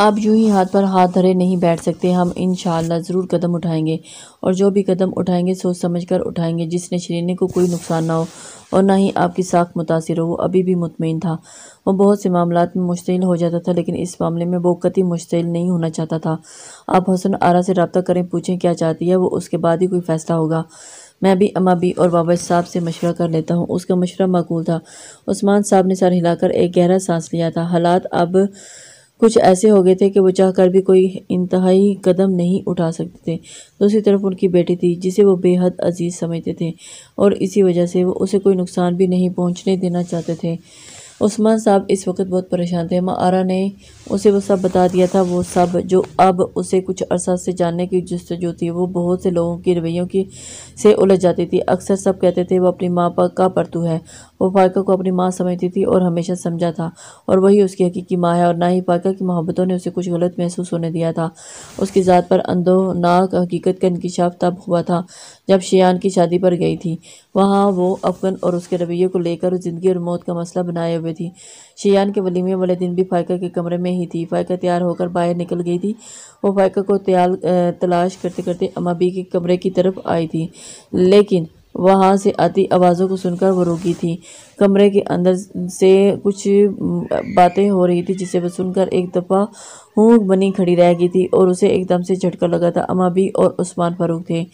आप यूं ही हाथ पर हाथ धरे नहीं बैठ सकते हम इन ज़रूर कदम उठाएंगे और जो भी कदम उठाएंगे सोच समझ कर उठाएंगे जिसने शरीने को कोई नुकसान ना हो और ना ही आपकी साख मुतासर हो वो अभी भी मुतमिन था वो बहुत से मामला में मुश्तिल हो जाता था लेकिन इस मामले में वो कति मुश्तिल नहीं होना चाहता था आप हसन आरा से रबता करें पूछें क्या चाहती है वो उसके बाद ही कोई फ़ैसला होगा मैं भी अमा भी और बाबा साहब से मशवरा कर लेता हूँ उसका मशवरा मक़ूल था उस्मान साहब ने सर हिलाकर एक गहरा सांस लिया था हालात अब कुछ ऐसे हो गए थे कि वो चाह कर भी कोई इंतहाई कदम नहीं उठा सकते थे दूसरी तरफ उनकी बेटी थी जिसे वो बेहद अजीज़ समझते थे और इसी वजह से वो उसे कोई नुकसान भी नहीं पहुंचने देना चाहते थे उस्मान साहब इस वक्त बहुत परेशान थे मारा ने उसे वो सब बता दिया था वो सब जो अब उसे कुछ अरसा से जानने की जस्त जो थी वो बहुत से लोगों की रवैयों की से उलझ जाती थी अक्सर सब कहते थे वो अपनी माँ पर का परतू है वो फायका को अपनी माँ समझती थी और हमेशा समझा था और वही उसकी हकीकी माँ है और ना ही फायका की मोहब्बतों ने उसे कुछ गलत महसूस होने दिया था उसकी ज़ात पर अंदोनाक हकीकत का इंकशाफ तब हुआ था जब शियान की शादी पर गई थी वहाँ वो अफगन और उसके रवैये को लेकर ज़िंदगी और मौत का मसला बनाए हुए थी शियान के वलीमे वाले दिन भी फायका के कमरे में ही थी फायका तैयार होकर बाहर निकल गई थी वो फायका को तैयार तलाश करते करते अमाबी के कमरे की तरफ आई थी लेकिन वहाँ से आती आवाज़ों को सुनकर वो रुकी थी कमरे के अंदर से कुछ बातें हो रही थी जिसे वह सुनकर एक दफ़ा हूँ बनी खड़ी रह गई थी और उसे एकदम से झटका लगा था अमा भी और उस्मान फारूक थे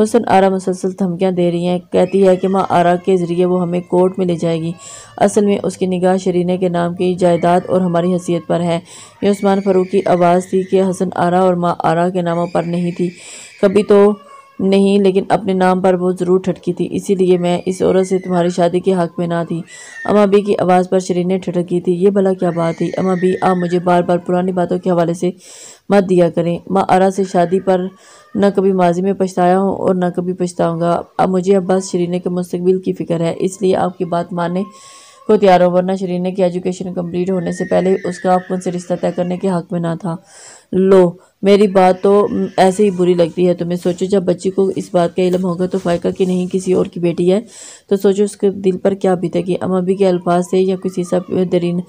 हुसन आरा मुसलसल धमकियाँ दे रही हैं कहती है कि माँ आरा के ज़रिए वो हमें कोर्ट में ले जाएगी असल में उसकी निगाह शरीने के नाम की जायदाद और हमारी हैसियत पर है ये उस्मान फ़ारूक की आवाज़ थी कि हसन आरा और माँ आरा के नामों पर नहीं थी कभी तो नहीं लेकिन अपने नाम पर वो ज़रूर ठटकी थी इसीलिए मैं इस औरत से तुम्हारी शादी के हक़ में ना थी अमा बी की आवाज़ पर शरीर ने ठटकी थी ये भला क्या बात थी अमा बी आप मुझे बार बार पुरानी बातों के हवाले से मत दिया करें माँ आरा से शादी पर न कभी माजी में पछताया हूँ और न कभी पछताऊँगा अब मुझे अब्बास शरीने के मुस्तबिल की फ़िक्र है इसलिए आपकी बात मानने को तैयार हो वरना शरीने की एजुकेशन कम्प्लीट होने से पहले उसका आप उनसे रिश्ता तय करने के हक़ में ना था लो मेरी बात तो ऐसे ही बुरी लगती है तुम्हें सोचो जब बच्ची को इस बात का इलम होगा तो फ़ायका की नहीं किसी और की बेटी है तो सोचो उसके दिल पर क्या बीतेगी अमबी के अल्फाज से या किसी सब दरीन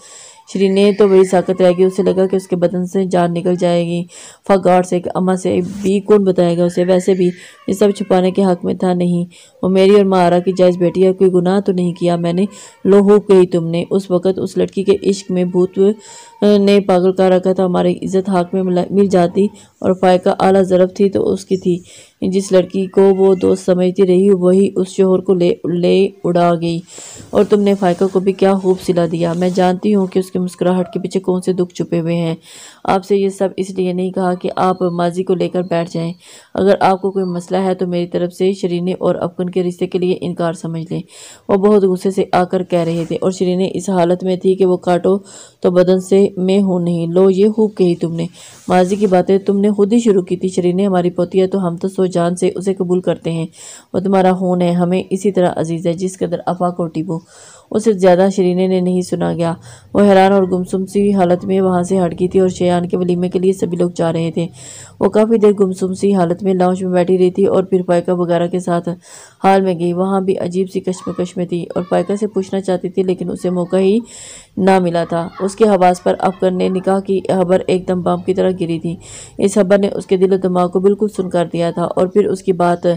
श्री ने तो बड़ी साकत रह गई उसे लगा कि उसके बदन से जान निकल जाएगी फगाड़ से अम्मा से भी कौन बताएगा उसे वैसे भी ये सब छुपाने के हक में था नहीं वो मेरी और मारा की जायज़ बेटी है कोई गुनाह तो नहीं किया मैंने लोहो कही तुमने उस वक़्त उस लड़की के इश्क में भूत ने पागल का रखा था हमारी इज्जत हाक में मिल जाती और फायका आला जरब थी तो उसकी थी जिस लड़की को वो दोस्त समझती रही वही उस शोहर को ले ले उड़ा गई और तुमने फायका को भी क्या खूब सिला दिया मैं जानती हूँ कि उसकी मुस्कुराहट के पीछे कौन से दुख छुपे हुए हैं आपसे ये सब इसलिए नहीं कहा कि आप माजी को लेकर बैठ जाएं अगर आपको कोई मसला है तो मेरी तरफ से शरीने और अपकन के रिश्ते के लिए इनकार समझ लें वो बहुत गुस्से से आकर कह रहे थे और शरीने इस हालत में थी कि वो काटो तो बदन से मैं हूँ नहीं लो ये खूब कही तुमने माजी की बातें तुमने खुद ही शुरू की थी शरीने हमारी पोती है तो हम तो सो जान से उसे कबूल करते हैं वो तुम्हारा खून है हमें इसी तरह अजीज़ है जिस कदर अफाक और टिबो उसे ज़्यादा शरीने ने नहीं सुना गया वो हैरान और गुमसुम सी हालत में वहाँ से हट गई थी और शयान के वलीमे के लिए सभी लोग जा रहे थे वो काफ़ी देर गुमसुम सी हालत में लाउंज में बैठी रही थी और फिर पायका वगैरह के साथ हाल में गई वहाँ भी अजीब सी कश्मकश में थी और पायका से पूछना चाहती थी लेकिन उसे मौका ही ना मिला था उसके हवास पर अफगर ने निकाह की खबर एकदम बम की तरह गिरी थी इस खबर ने उसके दिल दिमाग को बिल्कुल सुन कर दिया था और फिर उसकी बात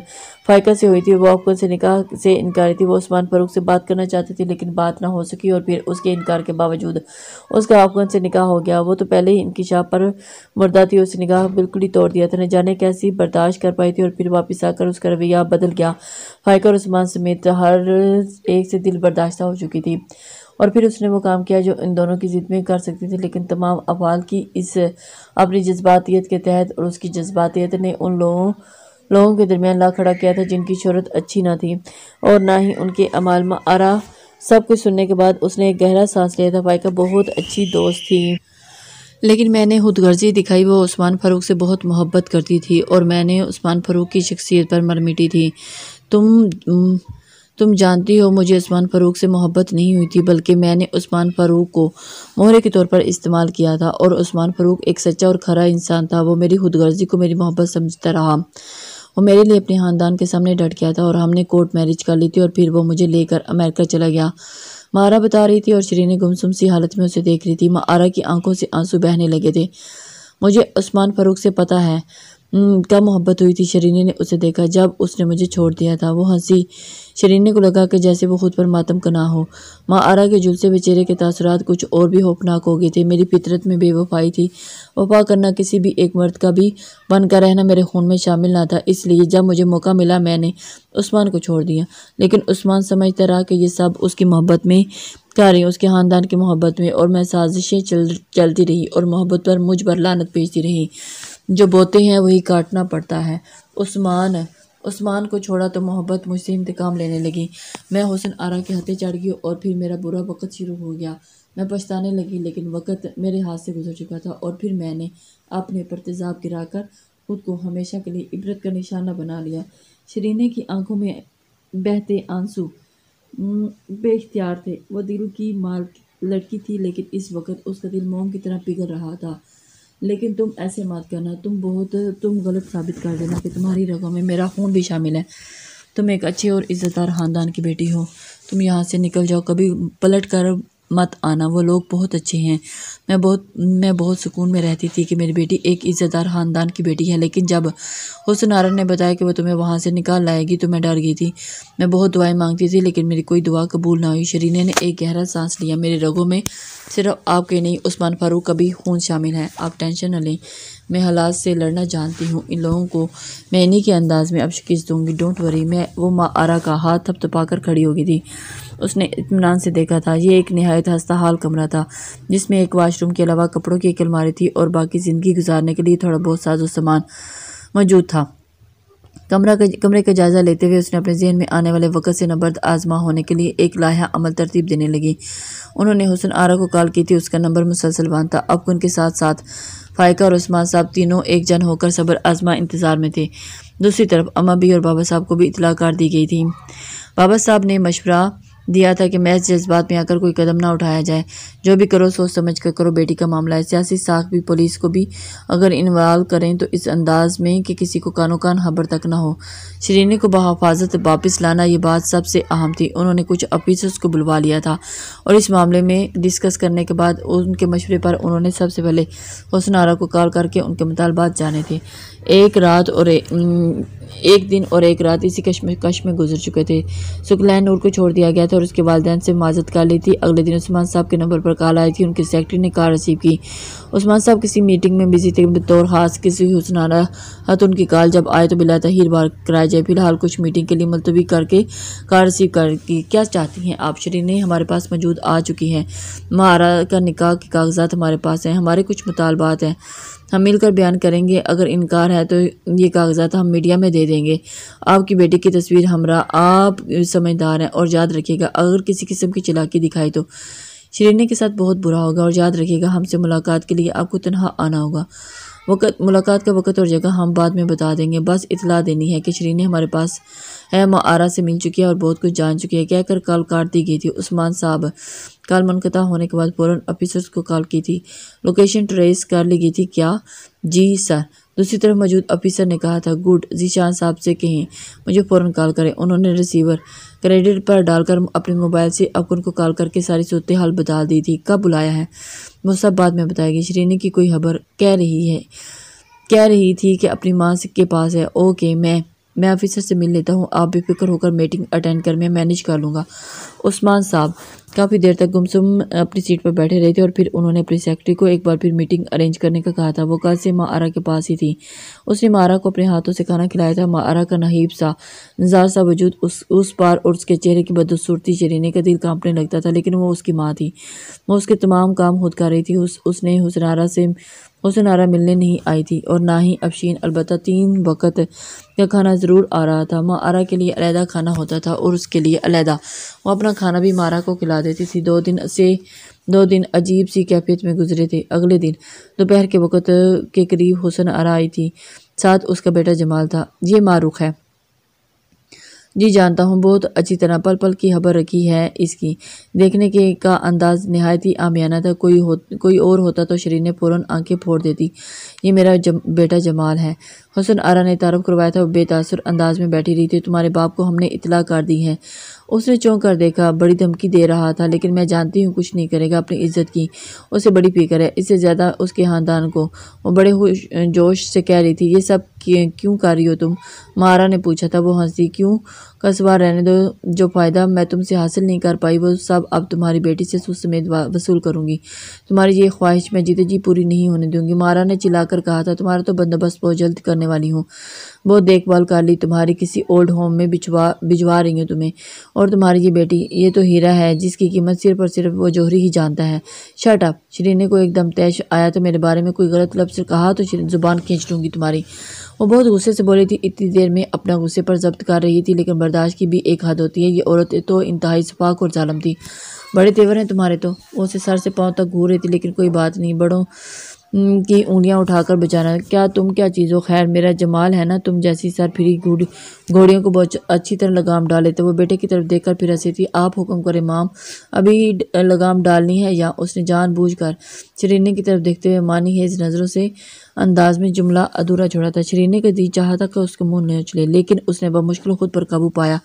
फ़ायका से हुई थी वो अफगर से निकाह से इनकारी थी वो उस्मान फ़रूक से बात करना चाहती थी लेकिन बात ना हो सकी और फिर उसके इनकार के बावजूद उसका अफगन से निकाह हो गया वो तो पहले ही इनकी शाह पर मुर्दा थी उसने निकाह बिल्कुल ही तोड़ दिया था न जाने कैसी बर्दाश्त कर पाई थी और फिर वापस आकर उसका रवैया बदल गया फ़ायका और उस्मान समेत हर एक से दिल बर्दाश्त हो चुकी थी और फिर उसने वो काम किया जो इन दोनों की ज़िद में कर सकती थी लेकिन तमाम अफवाल की इस अपनी जज्बातीत के तहत और उसकी जज्बातीत ने उन लोगों लोगों के दरमियान ला खड़ा किया था जिनकी शहरत अच्छी ना थी और ना ही उनके अमाल में आरा सब कुछ सुनने के बाद उसने एक गहरा सांस लिया था भाई का बहुत अच्छी दोस्त थी लेकिन मैंने खुदगर्जी दिखाई वो उस्मान फ़ारूक से बहुत मोहब्बत करती थी और मैंने उस्मान फ़ारूक की शख्सियत पर मर मिटी थी तुम तुम जानती हो मुझे उस्मान फ़ारूक से मोहब्बत नहीं हुई थी बल्कि मैंने उस्मान फ़ारूक को मोहरे के तौर पर इस्तेमाल किया था और उस्मान फ़ारूक एक सच्चा और खरा इंसान था वो मेरी खुदगर्जी को मेरी मोहब्बत समझता रहा वो मेरे लिए अपने ख़ानदान के सामने डट गया था और हमने कोर्ट मैरिज कर ली थी और फिर वो मुझे लेकर अमेरिका चला गया मारा बता रही थी और ने गुमसुम सी हालत में उसे देख रही थी मारा की आंखों से आंसू बहने लगे थे मुझे उस्मान फ़ारूक से पता है हम्म, का मोहब्बत हुई थी शरीने ने उसे देखा जब उसने मुझे छोड़ दिया था वो हंसी शरीने को लगा कि जैसे वो खुद पर मातम का ना हो माँ आरा के जुलसे बेचेरे के तासरात कुछ और भी होपनाक हो गए थे मेरी फितरत में बेवफाई थी वफा करना किसी भी एक मर्द का भी बनकर रहना मेरे खून में शामिल ना था इसलिए जब मुझे मौका मिला मैंने उस्मान को छोड़ दिया लेकिन उस्मान समझता रहा कि यह सब उसकी मोहब्बत में कर रही उसके ख़ानदान की मोहब्बत में और मैं साजिशें चल चलती रही और मोहब्बत पर मुझ पर लानत भेजती रही जो बोते हैं वही काटना पड़ता है उस्मान उस्मान को छोड़ा तो मोहब्बत मुझसे इंतकाम लेने लगी मैं हुसन आरा के हथे चढ़ गई और फिर मेरा बुरा वक़्त शुरू हो गया मैं पछताने लगी लेकिन वक़्त मेरे हाथ से गुजर चुका था और फिर मैंने अपने पर तेज़ाब गिरा कर खुद को हमेशा के लिए इबरत का निशाना बना लिया शरीने की आंखों में बहते आंसू बेख्तियार थे वह दिल की माल लड़की थी लेकिन इस वक्त उसका दिल मोम की तरह पिघल रहा था लेकिन तुम ऐसे मत करना तुम बहुत तुम गलत साबित कर देना कि तुम्हारी रगों में मेरा खून भी शामिल है तुम एक अच्छे और इज़्ज़तदार ख़ानदान की बेटी हो तुम यहाँ से निकल जाओ कभी पलट कर मत आना वो लोग बहुत अच्छे हैं मैं बहुत मैं बहुत सुकून में रहती थी कि मेरी बेटी एक इज़्ज़तदार ख़ानदान की बेटी है लेकिन जब हुसन आरा ने बताया कि वह तुम्हें वहाँ से निकाल लाएगी तो मैं डर गई थी मैं बहुत दुआएं मांगती थी लेकिन मेरी कोई दुआ कबूल ना हुई शरीने ने एक गहरा सांस लिया मेरे रगों में सिर्फ आपके नहीं उस्मान फारूक का भी खून शामिल है आप टेंशन न लें मैं हालात से लड़ना जानती हूँ इन लोगों को मैं इन्हीं के अंदाज में अब शिकस्त दूंगी डोंट वरी मैं वो माँ आरा का हाथ थपथपा कर खड़ी हो गई थी उसने इतमान से देखा था यह एक नहायत हस्ता हाल कमरा था जिसमें एक वाशरूम के अलावा कपड़ों की एक अलमारी थी और बाकी ज़िंदगी गुजारने के लिए थोड़ा बहुत साजो सामान मौजूद था कमरा का कमरे का जायज़ा लेते हुए उसने अपने जहन में आने वाले वक़्त से नबर्द आजमा होने के लिए एक लाहा अमल तरतीब देने लगी उन्होंने हुसन आरा को कॉल की थी उसका नंबर मुसलसल बंद था अब उनके साथ साथ फ़ायका और उस्मान साहब तीनों एक जन होकर सबर आजमा इंतज़ार में थे दूसरी तरफ अम्मा भी और बाबा साहब को भी इतला कर दी गई थी बाबा साहब ने मशवरा दिया था कि महज जज्बात में आकर कोई कदम ना उठाया जाए जो भी करो सोच समझ कर करो बेटी का मामला है सियासी साख भी पुलिस को भी अगर इन्वाल्व करें तो इस अंदाज में कि किसी को कानो कान खबर तक ना हो शरीनी को बहाफाजत वापस लाना ये बात सबसे अहम थी उन्होंने कुछ ऑफिसर्स को बुलवा लिया था और इस मामले में डिस्कस करने के बाद उनके मशवरे पर उन्होंने सबसे पहले हुसनारा को कॉल करके उनके मुतालबात जाने थे एक रात और एक दिन और एक रात इसी कश्मकश में गुजर चुके थे सुखलैन नूर को छोड़ दिया गया था और उसके वालदेन से माजत कर ली थी अगले दिन उस्मान साहब के नंबर पर कॉल आई थी उनके सेक्रेटरी ने कार रिसीव की उस्मान साहब किसी मीटिंग में बिजी थे बतौर खास किसी हुसनाना हत तो उनकी कॉल जब आए तो बिला तहिर बार कराया जाए फिलहाल कुछ मीटिंग के लिए मुलतवी करके कार रिसीव कर की क्या चाहती हैं आप ने हमारे पास मौजूद आ चुकी हैं महारा का निकाह के कागजात हमारे पास हैं हमारे कुछ मुतालबात हैं हम मिलकर बयान करेंगे अगर इनकार है तो ये कागजात हम मीडिया में दे देंगे आपकी बेटी की तस्वीर हमरा आप समझदार हैं और याद रखिएगा अगर किसी किस्म की चलाकी दिखाई तो शरीरने के साथ बहुत बुरा होगा और याद रखिएगा हमसे मुलाकात के लिए आपको तनहा आना होगा वक़्त मुलाकात का वक़्त और जगह हम बाद में बता देंगे बस इतला देनी है कि शरीर ने हमारे पास है आरा से मिल चुकी है और बहुत कुछ जान चुकी है कहकर कॉल काट दी गई थी उस्मान साहब कॉल मनकता होने के बाद फ़ौर ऑफिसर्स को कॉल की थी लोकेशन ट्रेस कर ली गई थी क्या जी सर दूसरी तरफ मौजूद ऑफिसर ने कहा था गुड जीशान साहब से कहें मुझे फ़ौरन कॉल करें उन्होंने रिसीवर क्रेडिट पर डालकर अपने मोबाइल से अकुन को कॉल करके सारी सूरत हाल बता दी थी कब बुलाया है वो सब बाद में बताएगी श्रीनी की कोई खबर कह रही है कह रही थी कि अपनी माँ के पास है ओके मैं मैं ऑफिसर से मिल लेता हूँ आप बेफिक्र होकर मीटिंग अटेंड कर मैं मैनेज कर लूँगा उस्मान साहब काफ़ी देर तक गुमसुम अपनी सीट पर बैठे रहे थे और फिर उन्होंने अपनी सेक्रेटरी को एक बार फिर मीटिंग अरेंज करने का कहा था वो कल से मारा के पास ही थी उसने मारा को अपने हाथों से खाना खिलाया था मारा का नहीब सा नज़ार सा वजूद उस उस पार और उसके चेहरे की बदसूरती से रहने का दिल कांपने लगता था लेकिन वो उसकी माँ थी वो उसके तमाम काम खुद कर रही थी उस उसने हुसनारा से उसे नारा मिलने नहीं आई थी और ना ही अफशीन अलबत् तीन वक़्त का खाना ज़रूर आ रहा था माँ आरा के लिए अलहदा खाना होता था और उसके लिए अलहदा वो अपना खाना भी मारा को खिला देती थी दो दिन से दो दिन अजीब सी कैफियत में गुजरे थे अगले दिन दोपहर के वक़्त के करीब हुसन आरा आई थी साथ उसका बेटा जमाल था ये मारूख है जी जानता हूँ बहुत अच्छी तरह पल पल की खबर रखी है इसकी देखने के का अंदाज नहायत ही आमियाना था कोई हो कोई और होता तो शरीर ने फ़ौर आंखें फोड़ देती ये मेरा जम, बेटा जमाल है हुसन आरा ने तारफ़ करवाया था बेतासर अंदाज में बैठी रही थी तुम्हारे बाप को हमने इतला कर दी है उसने चौंक कर देखा बड़ी धमकी दे रहा था लेकिन मैं जानती हूँ कुछ नहीं करेगा अपनी इज्जत की उसे बड़ी फिक्र है इससे ज़्यादा उसके खानदान को वो बड़े जोश से कह रही थी ये सब क्यों कर रही हो तुम महारा ने पूछा था वो हंसी क्यों कसवा रहने दो जो फ़ायदा मैं तुमसे हासिल नहीं कर पाई वो सब अब तुम्हारी बेटी से सुस्त समेत वसूल करूँगी तुम्हारी ये ख्वाहिश मैं जीते जी पूरी नहीं होने दूंगी महारा ने चिल्लाकर कहा था तुम्हारा तो बंदोबस्त बहुत जल्द करने वाली हूँ बहुत देखभाल कर ली तुम्हारी किसी ओल्ड होम में बिछवा भिजवा रही हूँ तुम्हें और तुम्हारी ये बेटी ये तो हीरा है जिसकी कीमत सिर्फ और सिर्फ वो जोहरी ही जानता है शट अप श्रीने को एकदम तैश आया तो मेरे बारे में कोई गलत लफ्ज़ कहा तो ज़ुबान खींच लूँगी तुम्हारी वो बहुत गुस्से से बोली थी इतनी देर में अपना गुस्से पर जब्त कर रही थी लेकिन बर्दाश्त की भी एक हद होती है ये औरत तो इंतहाई सफाक और जालम थी बड़े तेवर हैं तुम्हारे तो वो उसे सर से पाँव तक घूर रही थी लेकिन कोई बात नहीं बड़ों की उंगलियां उठाकर बचाना क्या तुम क्या चीज़ हो खैर मेरा जमाल है ना तुम जैसी सर फिरी घोड़ी घोड़ियों को बहुत अच्छी तरह लगाम डाले तो वो बेटे की तरफ देखकर फिर हंसी थी आप हुक्म करें माम अभी लगाम डालनी है या उसने जानबूझकर शरीने की तरफ देखते हुए मानी हेज नज़रों से अंदाज में जुमला अधूरा छोड़ा था शरीने के दी चाह था कि उसके मुंह नहीं उछले लेकिन उसने मुश्किल खुद पर काबू पाया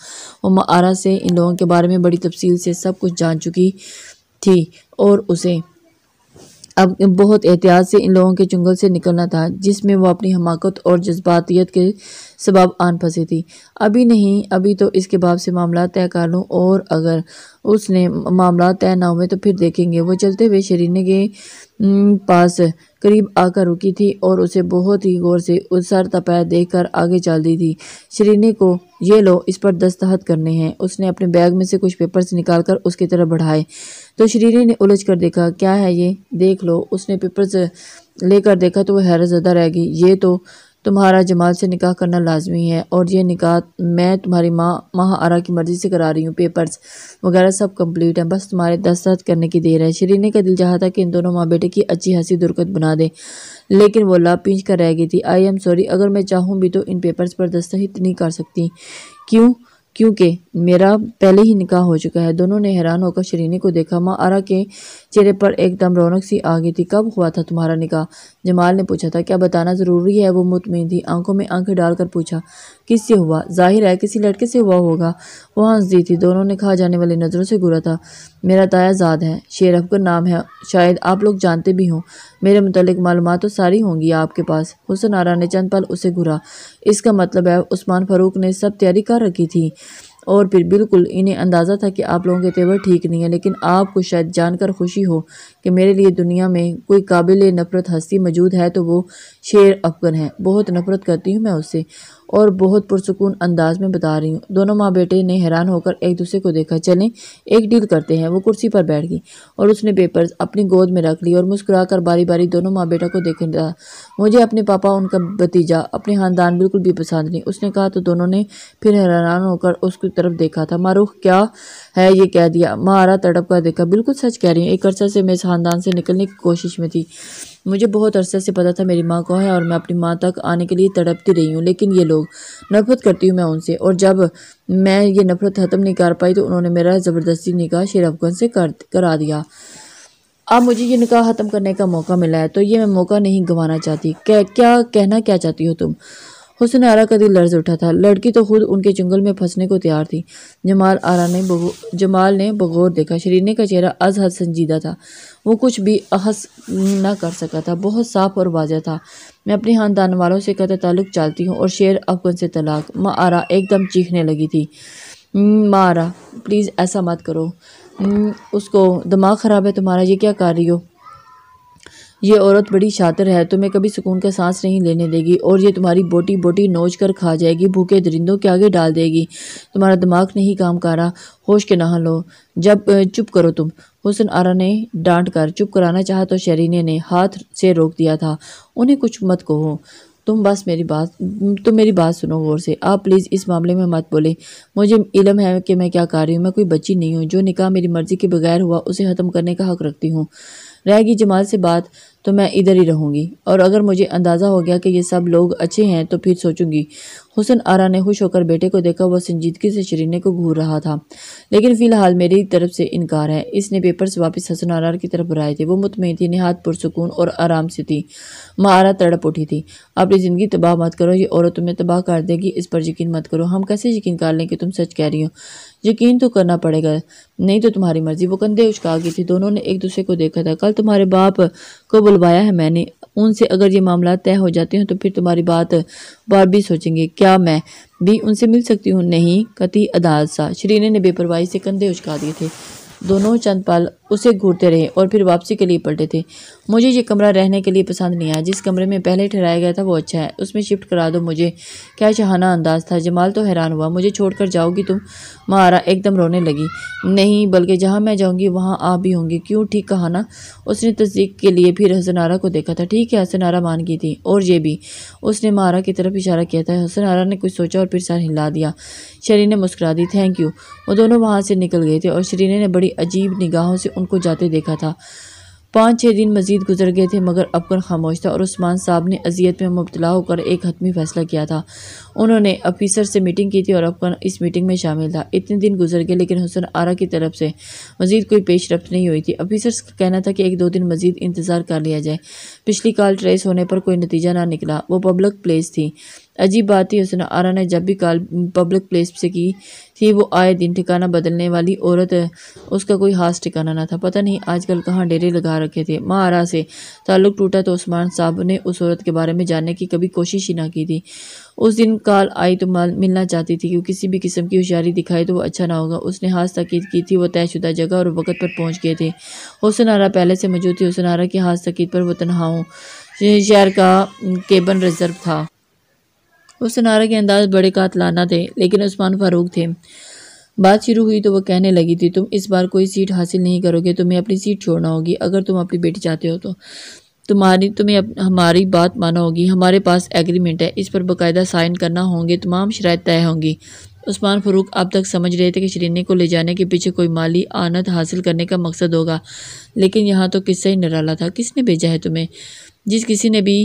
वो आरा से इन लोगों के बारे में बड़ी तफसील से सब कुछ जान चुकी थी और उसे अब बहुत एहतियात से इन लोगों के चुंगल से निकलना था जिसमें वो अपनी हमाकत और जज्बातीत के सबब आन फंसी थी अभी नहीं अभी तो इसके बाप से मामला तय कर लूँ और अगर उसने मामला तय ना हुए तो फिर देखेंगे वो चलते हुए शरीर के हम्म, पास करीब आकर रुकी थी और उसे बहुत ही गौर से उस सर तपाया देखकर आगे चल दी थी श्रीनी को ये लो इस पर दस्तखत करने हैं उसने अपने बैग में से कुछ पेपर्स निकालकर उसकी तरफ बढ़ाए तो श्रीनी ने उलझ कर देखा क्या है ये देख लो उसने पेपर्स लेकर देखा तो वह हैरत ज़्यादा रह गई ये तो तुम्हारा जमाल से निकाह करना लाजमी है और यह निकाह मैं तुम्हारी माँ माह आरा की मर्ज़ी से करा रही हूँ पेपर्स वगैरह सब कंप्लीट हैं बस तुम्हारे दस्तखत करने की देर है शरीने का दिल चाहता कि इन दोनों माँ बेटे की अच्छी हंसी दुर्गत बना दें लेकिन वो लाभ पींच कर रह गई थी आई एम सॉरी अगर मैं चाहूँ भी तो इन पेपर्स पर दस्तखत नहीं कर सकती क्यों क्योंकि मेरा पहले ही निकाह हो चुका है दोनों ने हैरान होकर शरीनी को देखा माँ आरा के चेहरे पर एकदम रौनक सी आ गई थी कब हुआ था तुम्हारा निकाह जमाल ने पूछा था क्या बताना ज़रूरी है वो मुतमिन थी आंखों में आंखें डालकर पूछा किससे हुआ जाहिर है किसी लड़के से हुआ होगा वो हंस दी थी दोनों ने खा जाने वाली नज़रों से घुरा था मेरा ताया ज़ाद है शेर अफगर नाम है शायद आप लोग जानते भी हों मेरे मतलब मालूम तो सारी होंगी आपके पास हुसन आरा ने चंद पल उसे घुरा इसका मतलब है उस्मान फ़ारूक ने सब तैयारी कर रखी थी और फिर बिल्कुल इन्हें अंदाज़ा था कि आप लोगों के तेवर ठीक नहीं है लेकिन आपको शायद जानकर खुशी हो कि मेरे लिए दुनिया में कोई काबिल नफ़रत हस्ती मौजूद है तो वो शेर अफगन है बहुत नफ़रत करती हूँ मैं उससे और बहुत पुरसकून अंदाज में बता रही हूँ दोनों माँ बेटे ने हैरान होकर एक दूसरे को देखा चलें एक डील करते हैं वो कुर्सी पर बैठ गई और उसने पेपर्स अपनी गोद में रख ली और मुस्कुरा कर बारी बारी दोनों माँ बेटा को देखने लगा मुझे अपने पापा उनका भतीजा अपने खानदान बिल्कुल भी पसंद नहीं उसने कहा तो दोनों ने फिर हैरान होकर उसकी तरफ देखा था मारूख क्या है ये कह दिया मारा तड़प कर देखा बिल्कुल सच कह रही हूँ एक अर्सा से मैं ख़ानदान से निकलने की कोशिश में थी मुझे बहुत अरसे से पता था मेरी माँ को है और मैं अपनी माँ तक आने के लिए तड़पती रही हूँ लेकिन ये लोग नफरत करती हूँ मैं उनसे और जब मैं ये नफरत ख़त्म नहीं कर पाई तो उन्होंने मेरा ज़बरदस्ती निकाह शेर अफगन से कर करा दिया अब मुझे ये निकाह ख़त्म करने का मौका मिला है तो ये मैं मौका नहीं गंवाना चाहती क्या क्या कहना क्या चाहती हो तुम हुसन आरा का दिल लर्ज उठा था लड़की तो खुद उनके चुंगल में फंसने को तैयार थी जमाल आरा ने जमाल ने बगौर देखा शरीने का चेहरा हद संजीदा था वो कुछ भी अहस ना कर सका था बहुत साफ और वाजा था मैं अपने खानदान वालों से कत ताल्लुक चालती हूँ और शेर अफगन से तलाक माँ आरा एकदम चीखने लगी थी हम्म, माँ आरा प्लीज़ ऐसा मत करो हम्म, उसको दिमाग ख़राब है तुम्हारा ये क्या कर रही हो ये औरत बड़ी शातिर है तुम्हें कभी सुकून का सांस नहीं लेने देगी और ये तुम्हारी बोटी बोटी नोच कर खा जाएगी भूखे दरिंदों के आगे डाल देगी तुम्हारा दिमाग नहीं काम कर रहा होश के नहा लो जब चुप करो तुम हुसन आरा ने डांट कर चुप कराना चाहा तो शरीने ने हाथ से रोक दिया था उन्हें कुछ मत कहो तुम बस मेरी बात तुम मेरी बात सुनो गौर से आप प्लीज़ इस मामले में मत बोले मुझे इलम है कि मैं क्या कर रही हूँ मैं कोई बच्ची नहीं हूँ जो निकाह मेरी मर्ज़ी के बगैर हुआ उसे ख़त्म करने का हक रखती हूँ रहेगी जमाल से बात तो मैं इधर ही रहूँगी और अगर मुझे अंदाज़ा हो गया कि ये सब लोग अच्छे हैं तो फिर सोचूंगी हुसन आरा ने खुश होकर बेटे को देखा वह संजीदगी से शरीने को घूर रहा था लेकिन फ़िलहाल मेरी तरफ से इनकार है इसने पेपर्स वापस हसन आरार की तरफ बुराए थे वो मुतमिन थी नहात पुरसकून और आराम से थी माँ आरा तड़प उठी थी अपनी ज़िंदगी तबाह मत करो ये औरत तुम्हें तबाह कर देगी इस पर यकीन मत करो हम कैसे यकीन कर लें कि तुम सच कह रही हो यकीन तो करना पड़ेगा नहीं तो तुम्हारी मर्जी वो कंधे उछका गई थी दोनों ने एक दूसरे को देखा था कल तुम्हारे बाप को बुलवाया है मैंने उनसे अगर ये मामला तय हो जाते हैं तो फिर तुम्हारी बात बार भी सोचेंगे क्या मैं भी उनसे मिल सकती हूँ नहीं कति अदालत सा श्रीने ने बेपरवाही से कंधे उछका दिए थे दोनों चंद पल उसे घूरते रहे और फिर वापसी के लिए पलटे थे मुझे ये कमरा रहने के लिए पसंद नहीं आया जिस कमरे में पहले ठहराया गया था वो अच्छा है उसमें शिफ्ट करा दो मुझे क्या शहाना अंदाज था जमाल तो हैरान हुआ मुझे छोड़कर जाओगी तुम मारा एकदम रोने लगी नहीं बल्कि जहाँ मैं जाऊँगी वहाँ आप भी होंगी क्यों ठीक कहा ना उसने तस्दीक के लिए फिर हसनारा को देखा था ठीक है हसनारा मान की थी और ये भी उसने मारा की तरफ इशारा किया था हसनारा ने कुछ सोचा और फिर सर हिला दिया शरीर ने मुस्कुरा दी थैंक यू वो दोनों वहाँ से निकल गए थे और शरीर ने बड़ी अजीब निगाहों से उनको जाते देखा था पाँच छः दिन मजीद गुजर गए थे मगर अबकर खामोश था और उस्मान साहब ने अजियत में मुबतला होकर एक हतमी फैसला किया था उन्होंने अफिसर से मीटिंग की थी और अफगान इस मीटिंग में शामिल था इतने दिन गुजर गए लेकिन हुसन आरा की तरफ से मजीद कोई पेशरफ नहीं हुई थी ऑफिसर्स का कहना था कि एक दो दिन मजीद इंतज़ार कर लिया जाए पिछली कॉल ट्रेस होने पर कोई नतीजा ना निकला वो पब्लिक प्लेस थी अजीब बात थी हुसन आरा ने जब भी कॉल पब्लिक प्लेस से की थी वो आए दिन ठिकाना बदलने वाली औरत उसका कोई खास ठिकाना ना था पता नहीं आजकल कहाँ डेरे लगा रखे थे माँ आरा से ताल्लुक टूटा तो उस्मान साहब ने उस औरत के बारे में जानने की कभी कोशिश ही ना की थी उस दिन काल आई तो माल मिलना चाहती थी क्योंकि किसी भी किस्म की होशियारी दिखाई तो वो अच्छा ना होगा उसने हाथ तकीद की थी वो तयशुदा जगह और वक्त पर पहुंच गए थे हुसन आरा पहले से मौजूद थी हुसन आरा के हाथ तकीद पर वो तनहाओं शहर का केबन रिजर्व था हुसन आरा के अंदाज बड़े कातलाना थे लेकिन उस्मान फारूक थे बात शुरू हुई तो वह कहने लगी थी तुम इस बार कोई सीट हासिल नहीं करोगे तुम्हें अपनी सीट छोड़ना होगी अगर तुम अपनी बेटी चाहते हो तो तुम्हारी तुम्हें हमारी बात माना होगी हमारे पास एग्रीमेंट है इस पर बाकायदा साइन करना होंगे तमाम शरात तय होंगी उस्मान फ़रूक अब तक समझ रहे थे कि शरीने को ले जाने के पीछे कोई माली आनंद हासिल करने का मकसद होगा लेकिन यहाँ तो किस्सा ही निराला था किसने भेजा है तुम्हें जिस किसी ने भी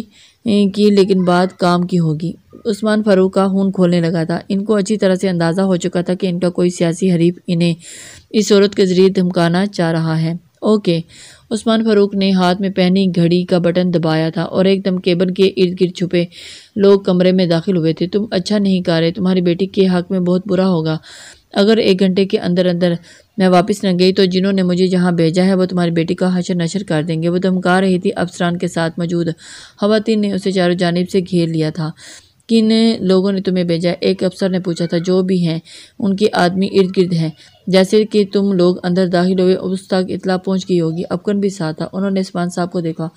की लेकिन बात काम की होगी उस्मान फ़रूक का खून खोलने लगा था इनको अच्छी तरह से अंदाज़ा हो चुका था कि इनका कोई सियासी हरीफ इन्हें इस औरत के ज़रिए धमकाना चाह रहा है ओके उस्मान फ़ारूक ने हाथ में पहनी घड़ी का बटन दबाया था और एकदम केबल के इर्द गिर्द छुपे लोग कमरे में दाखिल हुए थे तुम अच्छा नहीं कर रहे तुम्हारी बेटी के हक में बहुत बुरा होगा अगर एक घंटे के अंदर अंदर मैं वापस न गई तो जिन्होंने मुझे जहाँ भेजा है वो तुम्हारी बेटी का हशर नशर कर देंगे वो धमका रही थी अफसरान के साथ मौजूद खवतिन ने उसे चारों जानब से घेर लिया था किन लोगों ने तुम्हें भेजा एक अफसर ने पूछा था जो भी हैं उनके आदमी इर्द गिर्द हैं जैसे कि तुम लोग अंदर दाखिल हुए उस तक इतला पहुंच गई होगी अबकन भी साथ था उन्होंने इसमान साहब को देखा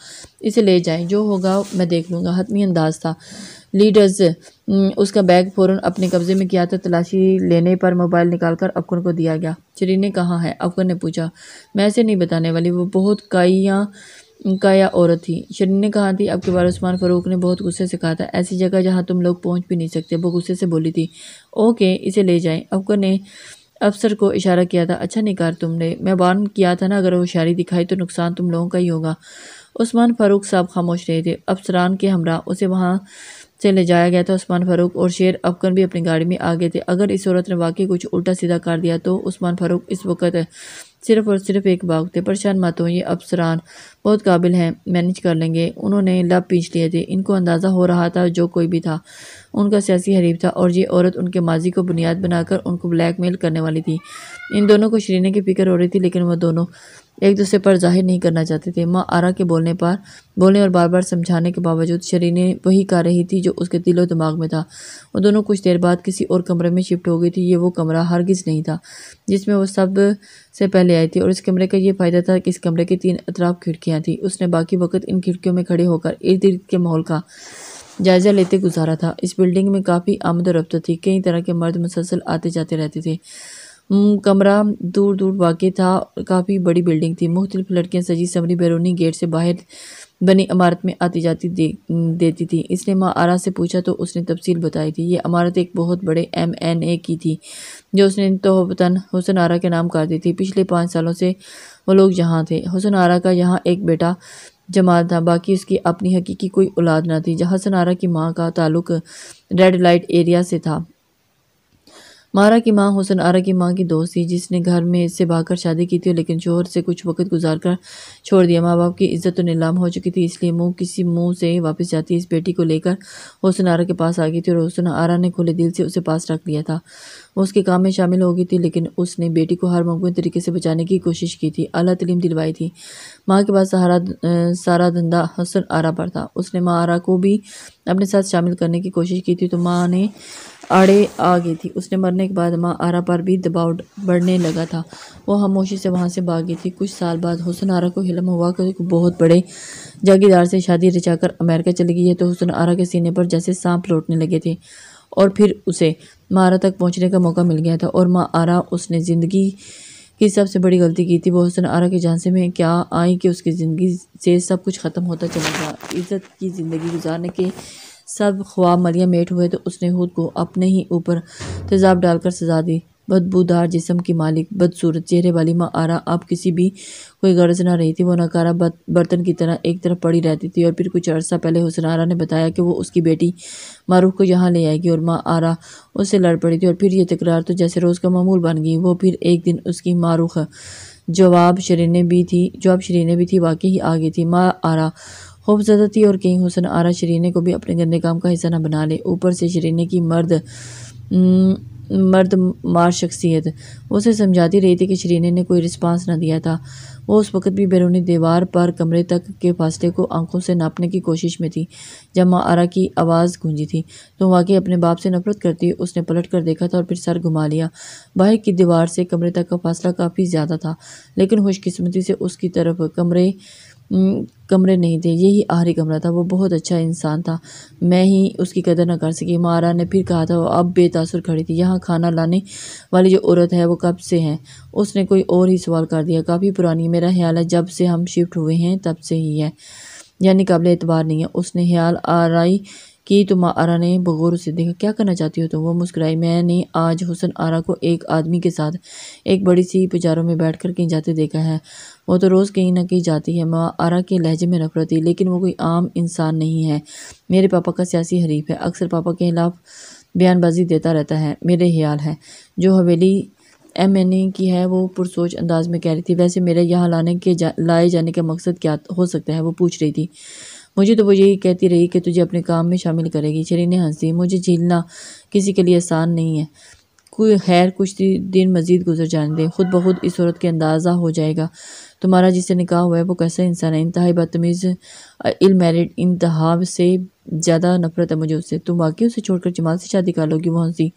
इसे ले जाएं जो होगा मैं देख लूँगा हतमी अंदाज था लीडर्स उसका बैग फ़ौरन अपने कब्ज़े में किया था तलाशी लेने पर मोबाइल कर अफगन को दिया गया चरीने ने कहा है अफगन ने पूछा मैं ऐसे नहीं बताने वाली वो बहुत काइयाँ का या औरत थी शरीन ने कहा थी अब के बार उस्मान फ़ारूक ने बहुत गुस्से से कहा था ऐसी जगह जहाँ तुम लोग पहुँच भी नहीं सकते वो गुस्से से बोली थी ओके इसे ले जाएं अफकर ने अफसर को इशारा किया था अच्छा निकार तुमने मैं वार्न किया था ना अगर होशियारी दिखाई तो नुकसान तुम लोगों का ही होगा उस्मान फ़ारूक साहब खामोश रहे थे अफसरान के हमरा उसे वहाँ से ले जाया गया था उस्मान फ़ारूक और शेर अफकर भी अपनी गाड़ी में आ गए थे अगर इस औरत ने वाकई कुछ उल्टा सीधा कर दिया तो उस्मान फ़ारूक इस वक्त सिर्फ और सिर्फ एक बाग थे परेशान मत हो ये अफसरान बहुत काबिल हैं मैनेज कर लेंगे उन्होंने लब पीछ लिए थे इनको अंदाज़ा हो रहा था जो कोई भी था उनका सियासी हरीफ था और ये औरत उनके माजी को बुनियाद बनाकर उनको ब्लैकमेल करने वाली थी इन दोनों को शरीने की फिक्र हो रही थी लेकिन वह दोनों एक दूसरे पर जाहिर नहीं करना चाहते थे माँ आरा के बोलने पर बोलने और बार बार समझाने के बावजूद शरीने वही कर रही थी जो उसके दिलो दिमाग में था वो दोनों कुछ देर बाद किसी और कमरे में शिफ्ट हो गई थी ये वो कमरा हरगिज नहीं था जिसमें वो सब से पहले आई थी और इस कमरे का ये फ़ायदा था कि इस कमरे की तीन अतराफ खिड़कियाँ थीं उसने बाकी वक्त इन खिड़कियों में खड़े होकर इर्द गिर्द के माहौल का जायज़ा लेते गुजारा था इस बिल्डिंग में काफ़ी आमद और रफ्त थी कई तरह के मर्द मुसलसल आते जाते रहते थे हम्म, कमरा दूर दूर वाकई था काफी बड़ी बिल्डिंग थी मुख्तलिफ लड़कियाँ सजी समरी बैरूनी गेट से बाहर बनी इमारत में आती जाती दे, देती थी इसने माँ आरा से पूछा तो उसने तफसील बताई थी ये इमारत एक बहुत बड़े एम एन ए की थी जो उसने तोहबतन हुसन आरा के नाम कर दी थी पिछले पाँच सालों से वो लोग यहाँ थे हुसन आरा का यहाँ एक बेटा जमाल था बाकी उसकी अपनी हकीकी कोई औलाद ना थी जहाँ सनारा की माँ का ताल्लुक रेड लाइट एरिया से था मारा की माँ हुसन आरा की माँ की दोस्त थी जिसने घर में इससे भागकर शादी की थी लेकिन शोहर से कुछ वक्त गुजार कर छोड़ दिया माँ बाप की इज्जत तो नीलाम हो चुकी थी इसलिए मुँह किसी मुँह से वापस जाती इस बेटी को लेकर हुसन आरा के पास आ गई थी और हुसन आरा ने खुले दिल से उसे पास रख लिया था वो उसके काम में शामिल हो गई थी लेकिन उसने बेटी को हर मुमकिन तरीके से बचाने की कोशिश की थी अला तलीम दिलवाई थी माँ के पास सहारा सारा धंधा हसन आरा पर था उसने माँ आरा को भी अपने साथ शामिल करने की कोशिश की थी तो माँ ने आड़े आ गई थी उसने मरने के बाद माँ आरा पर भी दबाव बढ़ने लगा था वो खामोशी से वहाँ से भाग गई थी कुछ साल बाद हुसन आरा को हिलम हुआ कि बहुत बड़े जागीरदार से शादी रचाकर अमेरिका चली गई है तो हुसन आरा के सीने पर जैसे सांप लौटने लगे थे और फिर उसे मारा तक पहुंचने का मौका मिल गया था और माँ आरा उसने ज़िंदगी की सबसे बड़ी गलती की थी वो हुसन आरा के झांसे में क्या आई कि उसकी ज़िंदगी से सब कुछ ख़त्म होता चला गया इज़्ज़त की ज़िंदगी गुजारने के सब ख्वाब मलिया मेट हुए तो उसने खुद को अपने ही ऊपर तेज़ाब डालकर सजा दी बदबूदार जिसम की मालिक बदसूरत चेहरे वाली माँ आरा अब किसी भी कोई गर्ज ना रही थी वो नकारा बर्तन की तरह एक तरफ पड़ी रहती थी और फिर कुछ अर्सा पहले हुसन आरा ने बताया कि वो उसकी बेटी मारूफ को यहाँ ले आएगी और माँ आरा उससे लड़ पड़ी थी और फिर ये तकरार तो जैसे रोज़ का मामूल बन गई वो फिर एक दिन उसकी मारूख जवाब शरीने भी थी जवाब शरीने भी थी वाकई ही आ गई थी माँ आरा खूबजदा थी और कहीं हुसन आरा शरीने को भी अपने गंदे काम का हिस्सा ना बना ले ऊपर से शरीने की मर्द मर्द मार शख्सियत उसे समझाती रही थी कि शरीने ने कोई रिस्पांस ना दिया था वो उस वक़्त भी बैरूनी दीवार पर कमरे तक के फासले को आंखों से नापने की कोशिश में थी जब माँ आरा की आवाज़ गूंजी थी तो वाकई अपने बाप से नफरत करती उसने पलट कर देखा था और फिर सर घुमा लिया बाहर की दीवार से कमरे तक का फासला काफ़ी ज़्यादा था लेकिन खुशकस्मती से उसकी तरफ कमरे कमरे नहीं थे यही आहरी कमरा था वो बहुत अच्छा इंसान था मैं ही उसकी कदर ना कर सकी महारा ने फिर कहा था वो अब बेतासुर खड़ी थी यहाँ खाना लाने वाली जो औरत है वो कब से है उसने कोई और ही सवाल कर दिया काफ़ी पुरानी मेरा ख्याल है जब से हम शिफ्ट हुए हैं तब से ही है यानी कबल एतबार नहीं है उसने ख्याल आरई कि तुम तो आरा ने बगौर से देखा क्या करना चाहती हो तो वो मुस्कुराई मैंने आज हुसन आरा को एक आदमी के साथ एक बड़ी सी पुजारों में बैठ कर कहीं जाते देखा है वो तो रोज़ कहीं ना कहीं जाती है माँ आरा के लहजे में नफरत थी लेकिन वो कोई आम इंसान नहीं है मेरे पापा का सियासी हरीफ है अक्सर पापा के खिलाफ बयानबाजी देता रहता है मेरे ख्याल है जो हवेली एम एन ए की है वो पुरसोच अंदाज में कह रही थी वैसे मेरे यहाँ लाने के जा, लाए जाने का मकसद क्या हो सकता है वो पूछ रही थी मुझे तो वो यही कहती रही कि तुझे अपने काम में शामिल करेगी शरीन ने हंसी मुझे झीलना किसी के लिए आसान नहीं है कोई खैर कुछ दिन मज़ीद गुजर जाने दे खुद बहुत इस औरत के अंदाज़ा हो जाएगा तुम्हारा जिससे निकाह हुआ है वो कैसा इंसान है इंतहाई बदतमीज़ इलमेरिड इंतहा से ज़्यादा नफरत है मुझे उससे तुम वाकई उसे छोड़कर जमाल से शादी कर लोगी वो हंसी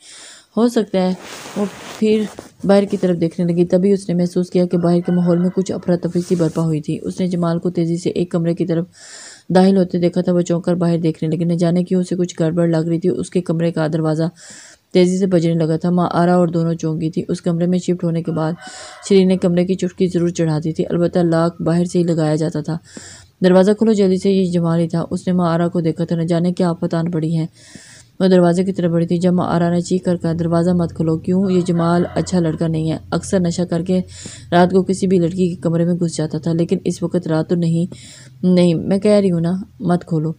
हो सकता है वो फिर बाहर की तरफ देखने लगी तभी उसने महसूस किया कि बाहर के माहौल में कुछ अफरा तफरी सी बर्पा हुई थी उसने जमाल को तेज़ी से एक कमरे की तरफ दाहिल होते देखा था वो चौंक कर बाहर देखने लगी न जाने की उसे कुछ गड़बड़ लग रही थी उसके कमरे का दरवाज़ा तेज़ी से बजने लगा था माँ आरा और दोनों चौंकी थी उस कमरे में शिफ्ट होने के बाद श्री ने कमरे की चुटकी ज़रूर चढ़ा दी थी अलबत्त लाख बाहर से ही लगाया जाता था दरवाज़ा खोलो जल्दी से ये जमाल ही था उसने माँ आरा को देखा था न जाने क्या आफत आन पड़ी है वह दरवाजे की तरफ बढ़ी थी जब आरा ने चीख कर कहा दरवाज़ा मत खोलो क्यों ये जमाल अच्छा लड़का नहीं है अक्सर नशा करके रात को किसी भी लड़की के कमरे में घुस जाता था लेकिन इस वक्त रात तो नहीं नहीं मैं कह रही हूँ ना मत खोलो